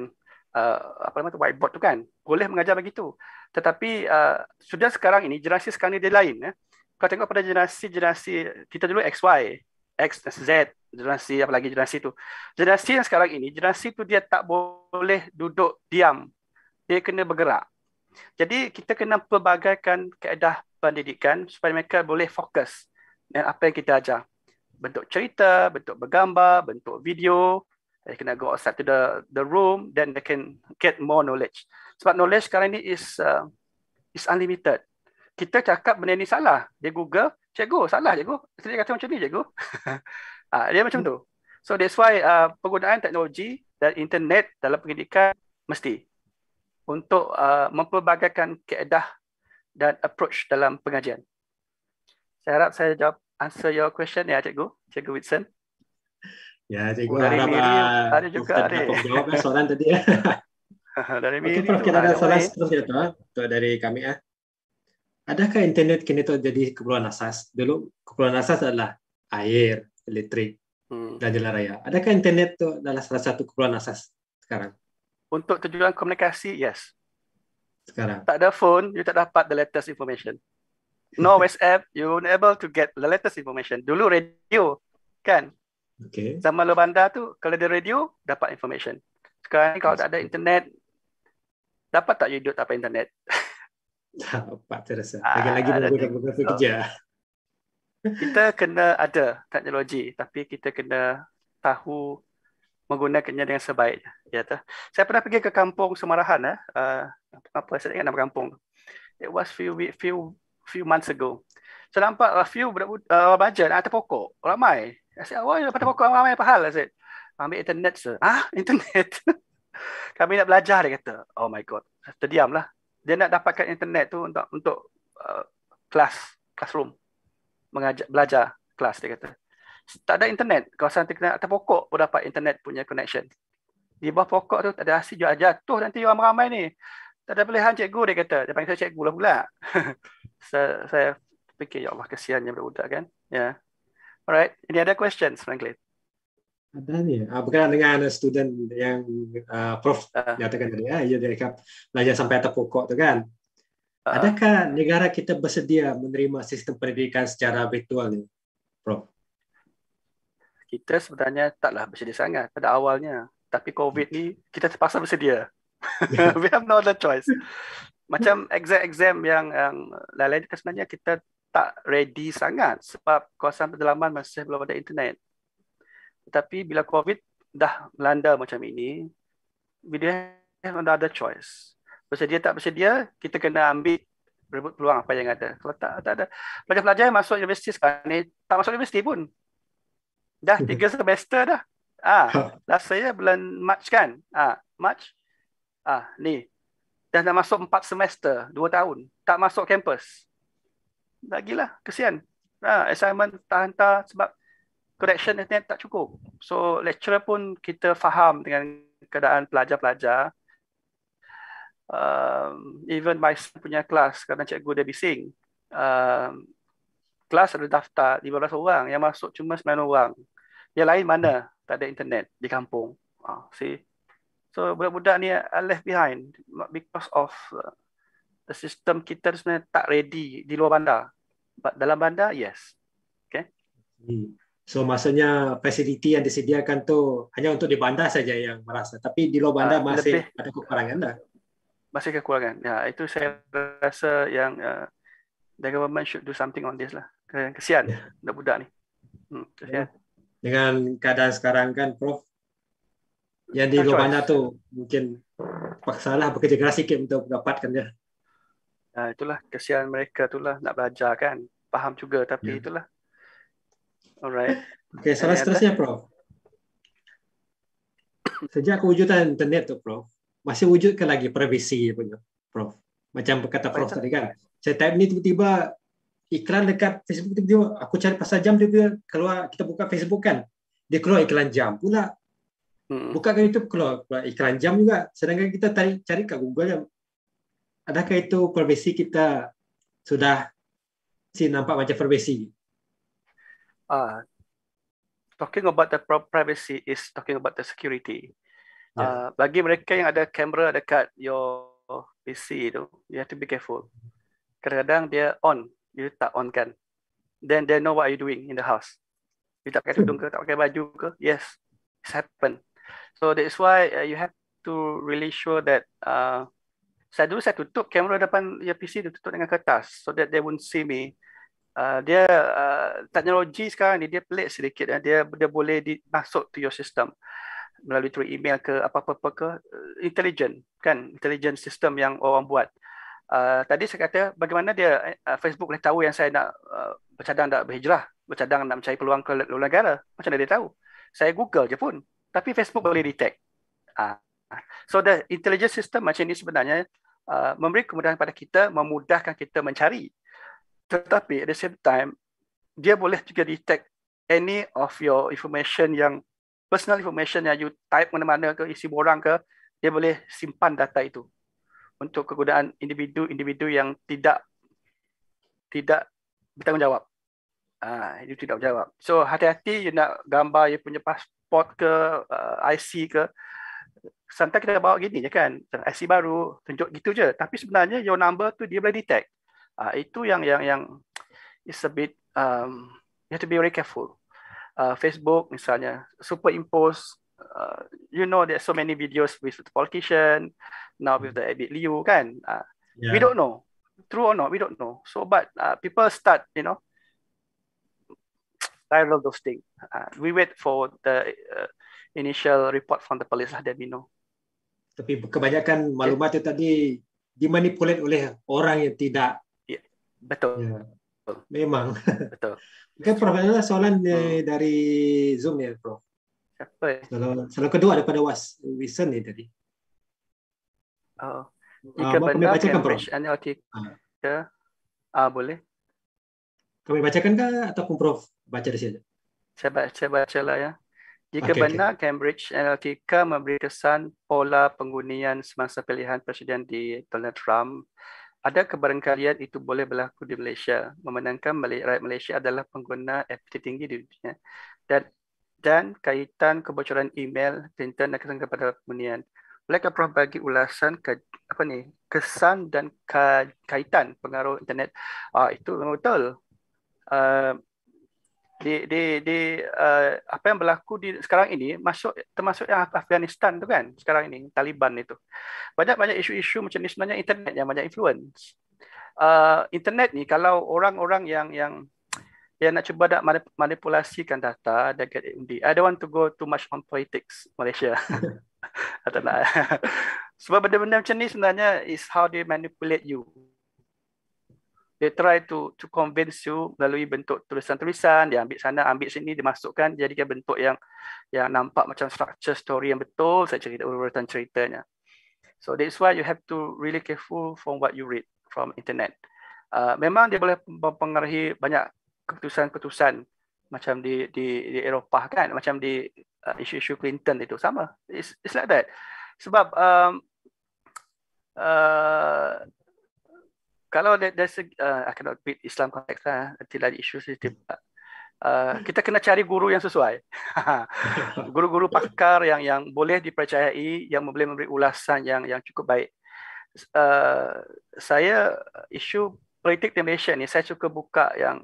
uh, apa nama tu whiteboard tu kan boleh mengajar begitu. Tetapi uh, sudah sekarang ini generasi sekarang ini dia lain ya. Eh. Kalau tengok pada generasi-generasi kita dulu XY, X, Z, generasi apa lagi generasi tu. Generasi yang sekarang ini, generasi tu dia tak boleh duduk diam. Dia kena bergerak. Jadi kita kena pelbagaikan kaedah pendidikan supaya mereka boleh fokus dengan apa yang kita ajar. Bentuk cerita, bentuk bergambar, bentuk video. They kena go outside to the the room, then they can get more knowledge. Sebab knowledge sekarang ni is uh, is unlimited. Kita cakap benda ni salah. Dia Google, cikgu salah cikgu. Jadi dia kata macam ni cikgu. <laughs> ah, dia macam tu. So that's why uh, penggunaan teknologi dan internet dalam pendidikan mesti untuk uh, mempelbagaikan keedah dan approach dalam pengajian. Saya harap saya jawab answer your question ya cikgu, cikgu Whitson. Ya cikgu oh, harap uh, ada kan <laughs> juga ada jawab soalan tadi. Ya. dari okay, Prof, kita ada soalan seterusnya tu, eh, tu dari kami ya. Adakah internet kini tu jadi keperluan asas? Dulu keperluan asas adalah air, elektrik, hmm. dan jalan raya. Adakah internet tu adalah salah satu keperluan asas sekarang? Untuk tujuan komunikasi, yes. Sekarang. Tak ada phone, you tak dapat the latest information. No <laughs> WhatsApp, you won't able to get the latest information. Dulu radio, kan? Okay. Sama lu bandar tu, kalau ada radio, dapat information. Sekarang kalau tak ada internet, dapat tak you duduk tanpa internet? <laughs> Dapat terasa. Ah, Lagi-lagi ah, menggunakan so, kerja. Kita kena ada teknologi, tapi kita kena tahu menggunakannya dengan sebaiknya, Ya tu. Saya pernah pergi ke kampung Semarahan eh. Uh, apa saya ingat nama kampung. It was few week, few few months ago. Saya nampak a few budak uh, remaja nak atas pokok. Ramai. Saya said, "Oh, atas pokok ramai apa hal?" Saya "Ambil internet, sir." Ah, <laughs> internet. <laughs> Kami nak belajar dia kata. Oh my god. Terdiamlah. Dia nak dapatkan internet tu untuk untuk uh, kelas classroom mengajar belajar kelas dia kata tak ada internet. Kawasan terkena atas pokok pun dapat internet punya connection. Di bawah pokok tu tak ada asyik juga jatuh nanti orang ramai ni. Tak ada pilihan cikgu dia kata. Dia panggil saya cikgu lah pula. so, <laughs> saya fikir ya Allah kesiannya budak kan. Ya. Yeah. Alright, any other questions frankly? Ada ni. Uh, berkenaan dengan student yang uh, prof uh. nyatakan tadi. Ya, dia dekat belajar sampai atas pokok tu kan. Adakah negara kita bersedia menerima sistem pendidikan secara virtual ni, Prof? kita sebenarnya taklah bersedia sangat pada awalnya. Tapi COVID ni, kita terpaksa bersedia. Yeah. <laughs> We have no other choice. Macam exam-exam yang, yang lain-lain, kan sebenarnya kita tak ready sangat sebab kawasan pendalaman masih belum ada internet. Tetapi bila COVID dah melanda macam ini, we have no other choice. Bersedia tak bersedia, kita kena ambil rebut peluang apa yang ada. Kalau tak, tak ada. Pelajar-pelajar yang masuk universiti sekarang ni, tak masuk universiti pun dah <laughs> tiga semester dah. Ah, ha. last saya bulan March kan? Ah, March. Ah, ni. Dah nak masuk empat semester, dua tahun. Tak masuk kampus. Lagilah, kesian. Ah, assignment tak hantar sebab correction internet tak cukup. So, lecturer pun kita faham dengan keadaan pelajar-pelajar. Um, even my punya kelas, kerana cikgu dia bising. Um, kelas ada daftar 15 orang yang masuk cuma 9 orang yang lain mana tak ada internet di kampung ah see so budak-budak ni are left behind because of uh, the system kita sebenarnya tak ready di luar bandar but dalam bandar yes okay hmm. So maksudnya facility yang disediakan tu hanya untuk di bandar saja yang merasa tapi di luar bandar ah, masih lebih, ada kekurangan dah. Masih kekurangan. Ya, itu saya rasa yang uh, the government should do something on this lah kesian ya. budak-budak yeah. ni hmm, kesian ya. dengan keadaan sekarang kan prof yang di luar bandar tu mungkin paksalah bekerja keras sikit untuk dapatkan dia uh, itulah kesian mereka tu lah nak belajar kan faham juga tapi yeah. itulah alright Okay, soalan And seterusnya that? prof sejak kewujudan internet tu prof masih wujud ke lagi privacy punya prof macam kata prof macam tadi kan saya type ni tiba-tiba iklan dekat Facebook tiba-tiba aku cari pasal jam tiba-tiba keluar kita buka Facebook kan dia keluar iklan jam pula hmm. buka ke YouTube keluar, keluar iklan jam juga sedangkan kita tarik, cari kat Google yang adakah itu privacy kita sudah si nampak macam privacy uh, talking about the privacy is talking about the security uh, bagi mereka yang ada kamera dekat your PC tu you have to be careful kadang-kadang dia on you tak on kan then they know what are you doing in the house you tak pakai tudung ke tak pakai baju ke yes it's happen so that's why uh, you have to really sure that uh, saya dulu saya tutup kamera depan ya PC tutup dengan kertas so that they won't see me uh, dia uh, teknologi sekarang ni dia pelik sedikit eh. dia dia boleh di, masuk to your system melalui through email ke apa-apa ke uh, intelligent kan intelligent system yang orang buat Ah, tadi saya kata bagaimana dia uh, Facebook boleh tahu yang saya nak uh, bercadang nak berhijrah, bercadang nak mencari peluang ke luar negara. Macam mana dia tahu? Saya Google je pun. Tapi Facebook boleh detect. Uh, so the intelligence system macam ini sebenarnya uh, memberi kemudahan kepada kita, memudahkan kita mencari. Tetapi at the same time, dia boleh juga detect any of your information yang personal information yang you type mana-mana ke isi borang ke dia boleh simpan data itu untuk kegunaan individu-individu yang tidak tidak bertanggungjawab. Ah, ha, itu tidak jawab. So hati-hati you nak gambar you punya pasport ke uh, IC ke sangka kita bawa gini je kan. IC baru tunjuk gitu je. Tapi sebenarnya your number tu dia boleh detect. Ah, itu yang yang yang is a bit um, you have to be very careful. Uh, Facebook misalnya superimpose Uh, you know there's so many videos with the politician now with the Abid Liu kan uh, yeah. we don't know true or not we don't know so but uh, people start you know viral <tsk> of those things uh, we wait for the uh, initial report from the police lah that we know tapi kebanyakan maklumat yeah. tadi dimanipulate oleh orang yang tidak yeah. betul yeah. Ya. Memang. Betul. Okay, <laughs> Prof, soalan eh, hmm. dari Zoom ya, Prof. Siapa? Salah, salah kedua daripada Was Wilson ni tadi. Oh. Jika ah, uh, benda bacakan, Prof. Any Ya, Ah. Uh, boleh. Kami bacakan ke ataupun Prof baca di sini? Saya baca, baca lah ya. Jika okay, benar okay. Cambridge Analytica memberi kesan pola penggunian semasa pilihan presiden di Donald Trump, ada keberangkalian itu boleh berlaku di Malaysia. Memenangkan rakyat Malaysia adalah pengguna FT tinggi di dunia. Dan dan kaitan kebocoran email tentang dan kesan kepada kemudian. Bolehkah Prof bagi ulasan ke, apa ni kesan dan ka, kaitan pengaruh internet? Ah uh, itu memang betul. Uh, di di di uh, apa yang berlaku di sekarang ini masuk termasuk yang Afghanistan tu kan sekarang ini Taliban itu banyak banyak isu-isu macam ni sebenarnya internet yang banyak influence uh, internet ni kalau orang-orang yang yang yang nak cuba nak manipulasikan data dan get undi. I don't want to go too much on politics Malaysia. Atau <laughs> nak. <laughs> Sebab benda-benda macam ni sebenarnya is how they manipulate you. They try to to convince you melalui bentuk tulisan-tulisan, dia ambil sana, ambil sini, dimasukkan masukkan, dia jadikan bentuk yang yang nampak macam structure story yang betul, saya cerita urutan ceritanya. So that's why you have to really careful from what you read from internet. Uh, memang dia boleh mempengaruhi banyak keputusan-keputusan macam di di di Eropah kan macam di uh, isu-isu Clinton itu sama it's, it's like that sebab um, uh, kalau there's a, uh, I cannot beat Islam context lah nanti lagi isu sensitif uh, kita kena cari guru yang sesuai <laughs> guru-guru pakar yang yang boleh dipercayai yang boleh memberi ulasan yang yang cukup baik uh, saya isu politik di Malaysia ni saya suka buka yang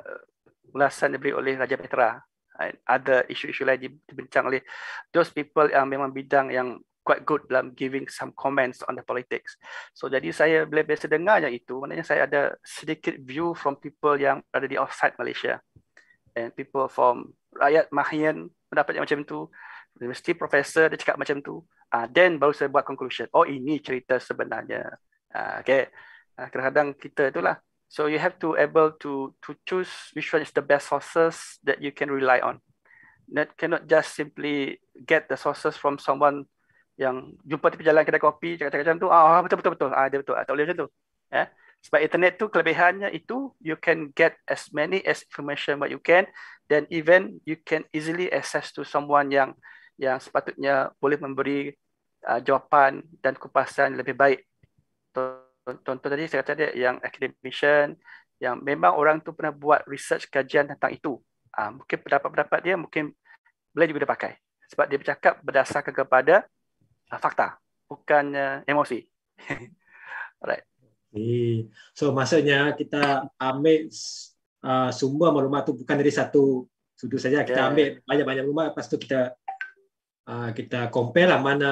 ulasan diberi oleh Raja Petra. Eh, ada isu-isu lain dibincang oleh those people yang memang bidang yang quite good dalam giving some comments on the politics. So jadi saya boleh biasa dengar yang itu, maknanya saya ada sedikit view from people yang ada di outside Malaysia. And people from rakyat Mahian mendapat yang macam tu, universiti professor dia cakap macam tu. Uh, then baru saya buat conclusion, oh ini cerita sebenarnya. Uh, okay. Uh, kadang-kadang kita itulah So you have to able to to choose which one is the best sources that you can rely on. That cannot just simply get the sources from someone yang jumpa tepi jalan kedai kopi cakap-cakap macam tu. Ah oh, betul betul betul. Ah dia betul. Ah, tak boleh macam tu. Ya. Yeah? Sebab internet tu kelebihannya itu you can get as many as information what you can then even you can easily access to someone yang yang sepatutnya boleh memberi uh, jawapan dan kupasan lebih baik contoh tadi saya kata dia yang academician yang memang orang tu pernah buat research kajian tentang itu. Uh, mungkin pendapat-pendapat dia mungkin boleh juga pakai. Sebab dia bercakap berdasarkan kepada uh, fakta, bukan uh, emosi. <laughs> Alright. So maksudnya kita ambil uh, sumber maklumat tu bukan dari satu sudut saja kita yeah. ambil banyak-banyak rumah, lepas tu kita uh, kita compare lah mana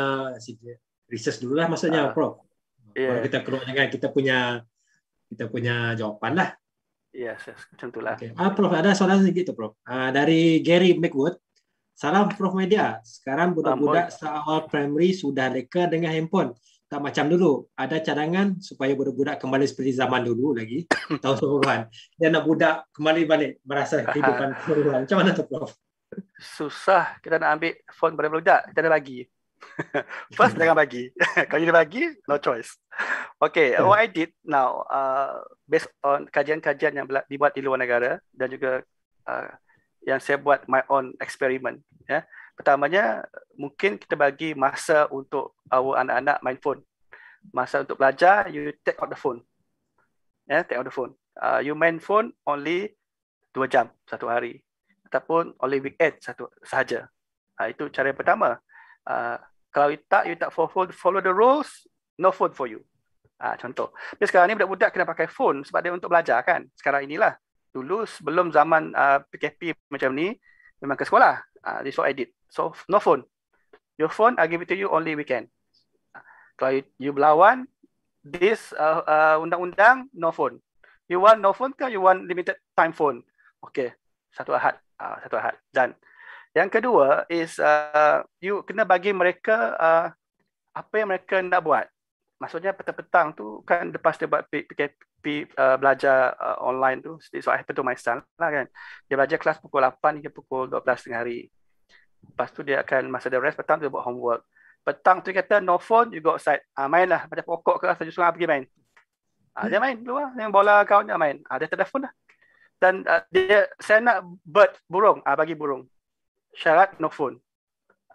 research dulu lah maksudnya uh, prof yeah. kita keluar dengan kita punya kita punya jawapan lah. Yes, yes. macam itulah. Okay. Ah, Prof, ada soalan sedikit tu, Prof. Ah, dari Gary McWood. Salam, Prof Media. Sekarang budak-budak seawal primary sudah leka dengan handphone. Tak macam dulu. Ada cadangan supaya budak-budak kembali seperti zaman dulu lagi. <coughs> tahun sepuluhan. Dia nak budak kembali balik. Merasa <coughs> kehidupan sepuluhan. Macam mana tu, Prof? Susah. Kita nak ambil phone pada budak. Kita nak bagi. <laughs> First jangan bagi. <laughs> Kalau dia bagi, no choice. Okay, yeah. Hmm. what I did now, uh, based on kajian-kajian yang dibuat di luar negara dan juga uh, yang saya buat my own experiment. Yeah. Pertamanya, mungkin kita bagi masa untuk our anak-anak main phone. Masa untuk belajar, you take out the phone. Yeah, take out the phone. Uh, you main phone only 2 jam satu hari. Ataupun only weekend satu sahaja. Uh, itu cara yang pertama. Uh, kalau you tak, you tak follow, follow the rules, no phone for you. Ah, contoh. Tapi sekarang ni budak-budak kena pakai phone sebab dia untuk belajar kan. Sekarang inilah. Dulu sebelum zaman uh, ah, PKP macam ni, memang ke sekolah. Ah, this what I did. So, no phone. Your phone, I give it to you only weekend. Kalau you, you berlawan, this uh, uh, undang-undang, no phone. You want no phone ke you want limited time phone? Okay. Satu ahad. Uh, satu ahad. Done. Yang kedua is uh, you kena bagi mereka uh, apa yang mereka nak buat. Maksudnya petang-petang tu kan lepas dia buat PKP uh, belajar uh, online tu, so I happen to my son lah kan. Dia belajar kelas pukul 8 hingga pukul 12 tengah hari. Lepas tu dia akan masa dia rest petang tu dia buat homework. Petang tu dia kata no phone, you go outside. Uh, ah, main lah, macam pokok ke saja sungai pergi main. Uh, dia main dulu lah, dia main bola kawan dia main. Uh, dia telefon lah. Dan uh, dia, saya nak bird, burung, uh, bagi burung syarat no phone.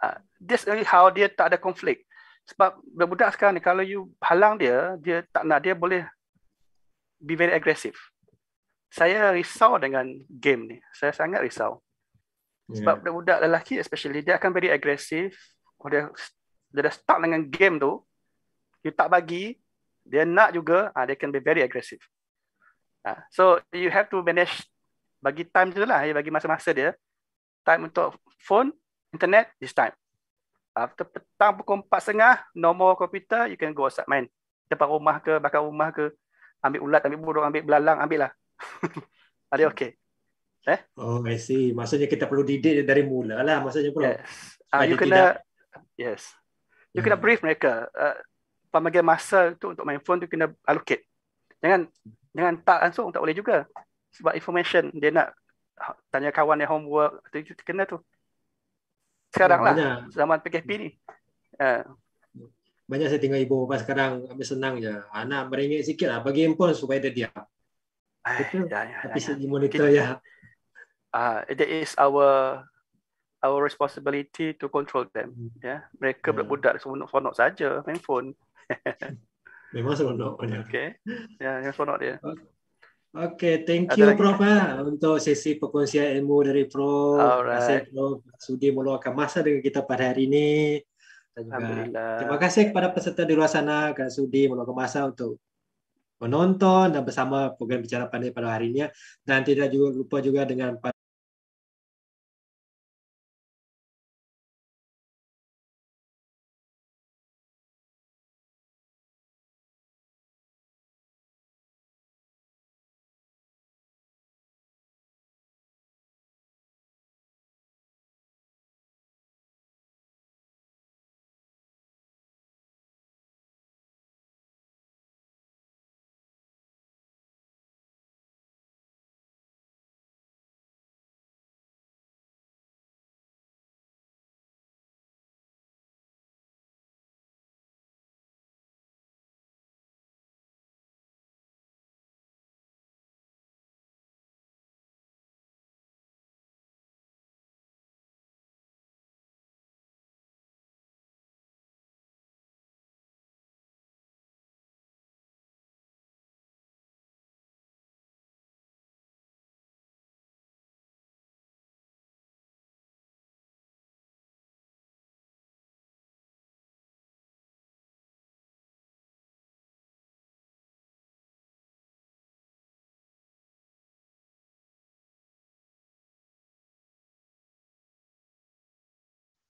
Uh, this only how dia tak ada konflik. Sebab budak sekarang ni kalau you halang dia, dia tak nak dia boleh be very aggressive. Saya risau dengan game ni. Saya sangat risau. Sebab yeah. budak lelaki especially dia akan very aggressive. Kalau dia, dia dah start dengan game tu, you tak bagi, dia nak juga, ah uh, dia can be very aggressive. Uh, so you have to manage bagi time je lah, bagi masa-masa dia time untuk phone, internet, this time. After petang pukul setengah 4.30, nombor komputer, you can go outside main. Tempat rumah ke, bakal rumah ke, ambil ulat, ambil burung, ambil belalang, ambil lah. Ada <laughs> okay? Eh? Oh, I see. Maksudnya kita perlu didik dari mula lah. Maksudnya perlu. Yes. Uh, you kena, tidak. yes. You kena hmm. brief mereka. Uh, ah, pemegang masa tu untuk main phone tu kena allocate. Jangan jangan tak langsung tak boleh juga. Sebab information dia nak tanya kawan yang homework tu itu kena tu sekarang ya, lah zaman PKP ni ya. banyak saya tengok ibu bapa sekarang ambil senang je anak meringit sikit lah bagi impon supaya dia diam eh, ya, tapi saya monitor ya it ah, is our our responsibility to control them hmm. yeah mereka yeah. budak seronok seronok saja main phone <laughs> memang seronok okay yeah memang seronok dia okay. Okay, thank you lagi. Prof eh, untuk sesi perkongsian ilmu dari Prof. Terima kasih, Prof. Sudi meluangkan masa dengan kita pada hari ini. Alhamdulillah. Terima kasih kepada peserta di luar sana, Kak Sudi meluangkan masa untuk menonton dan bersama program Bicara Pandai pada hari ini. Dan tidak juga lupa juga dengan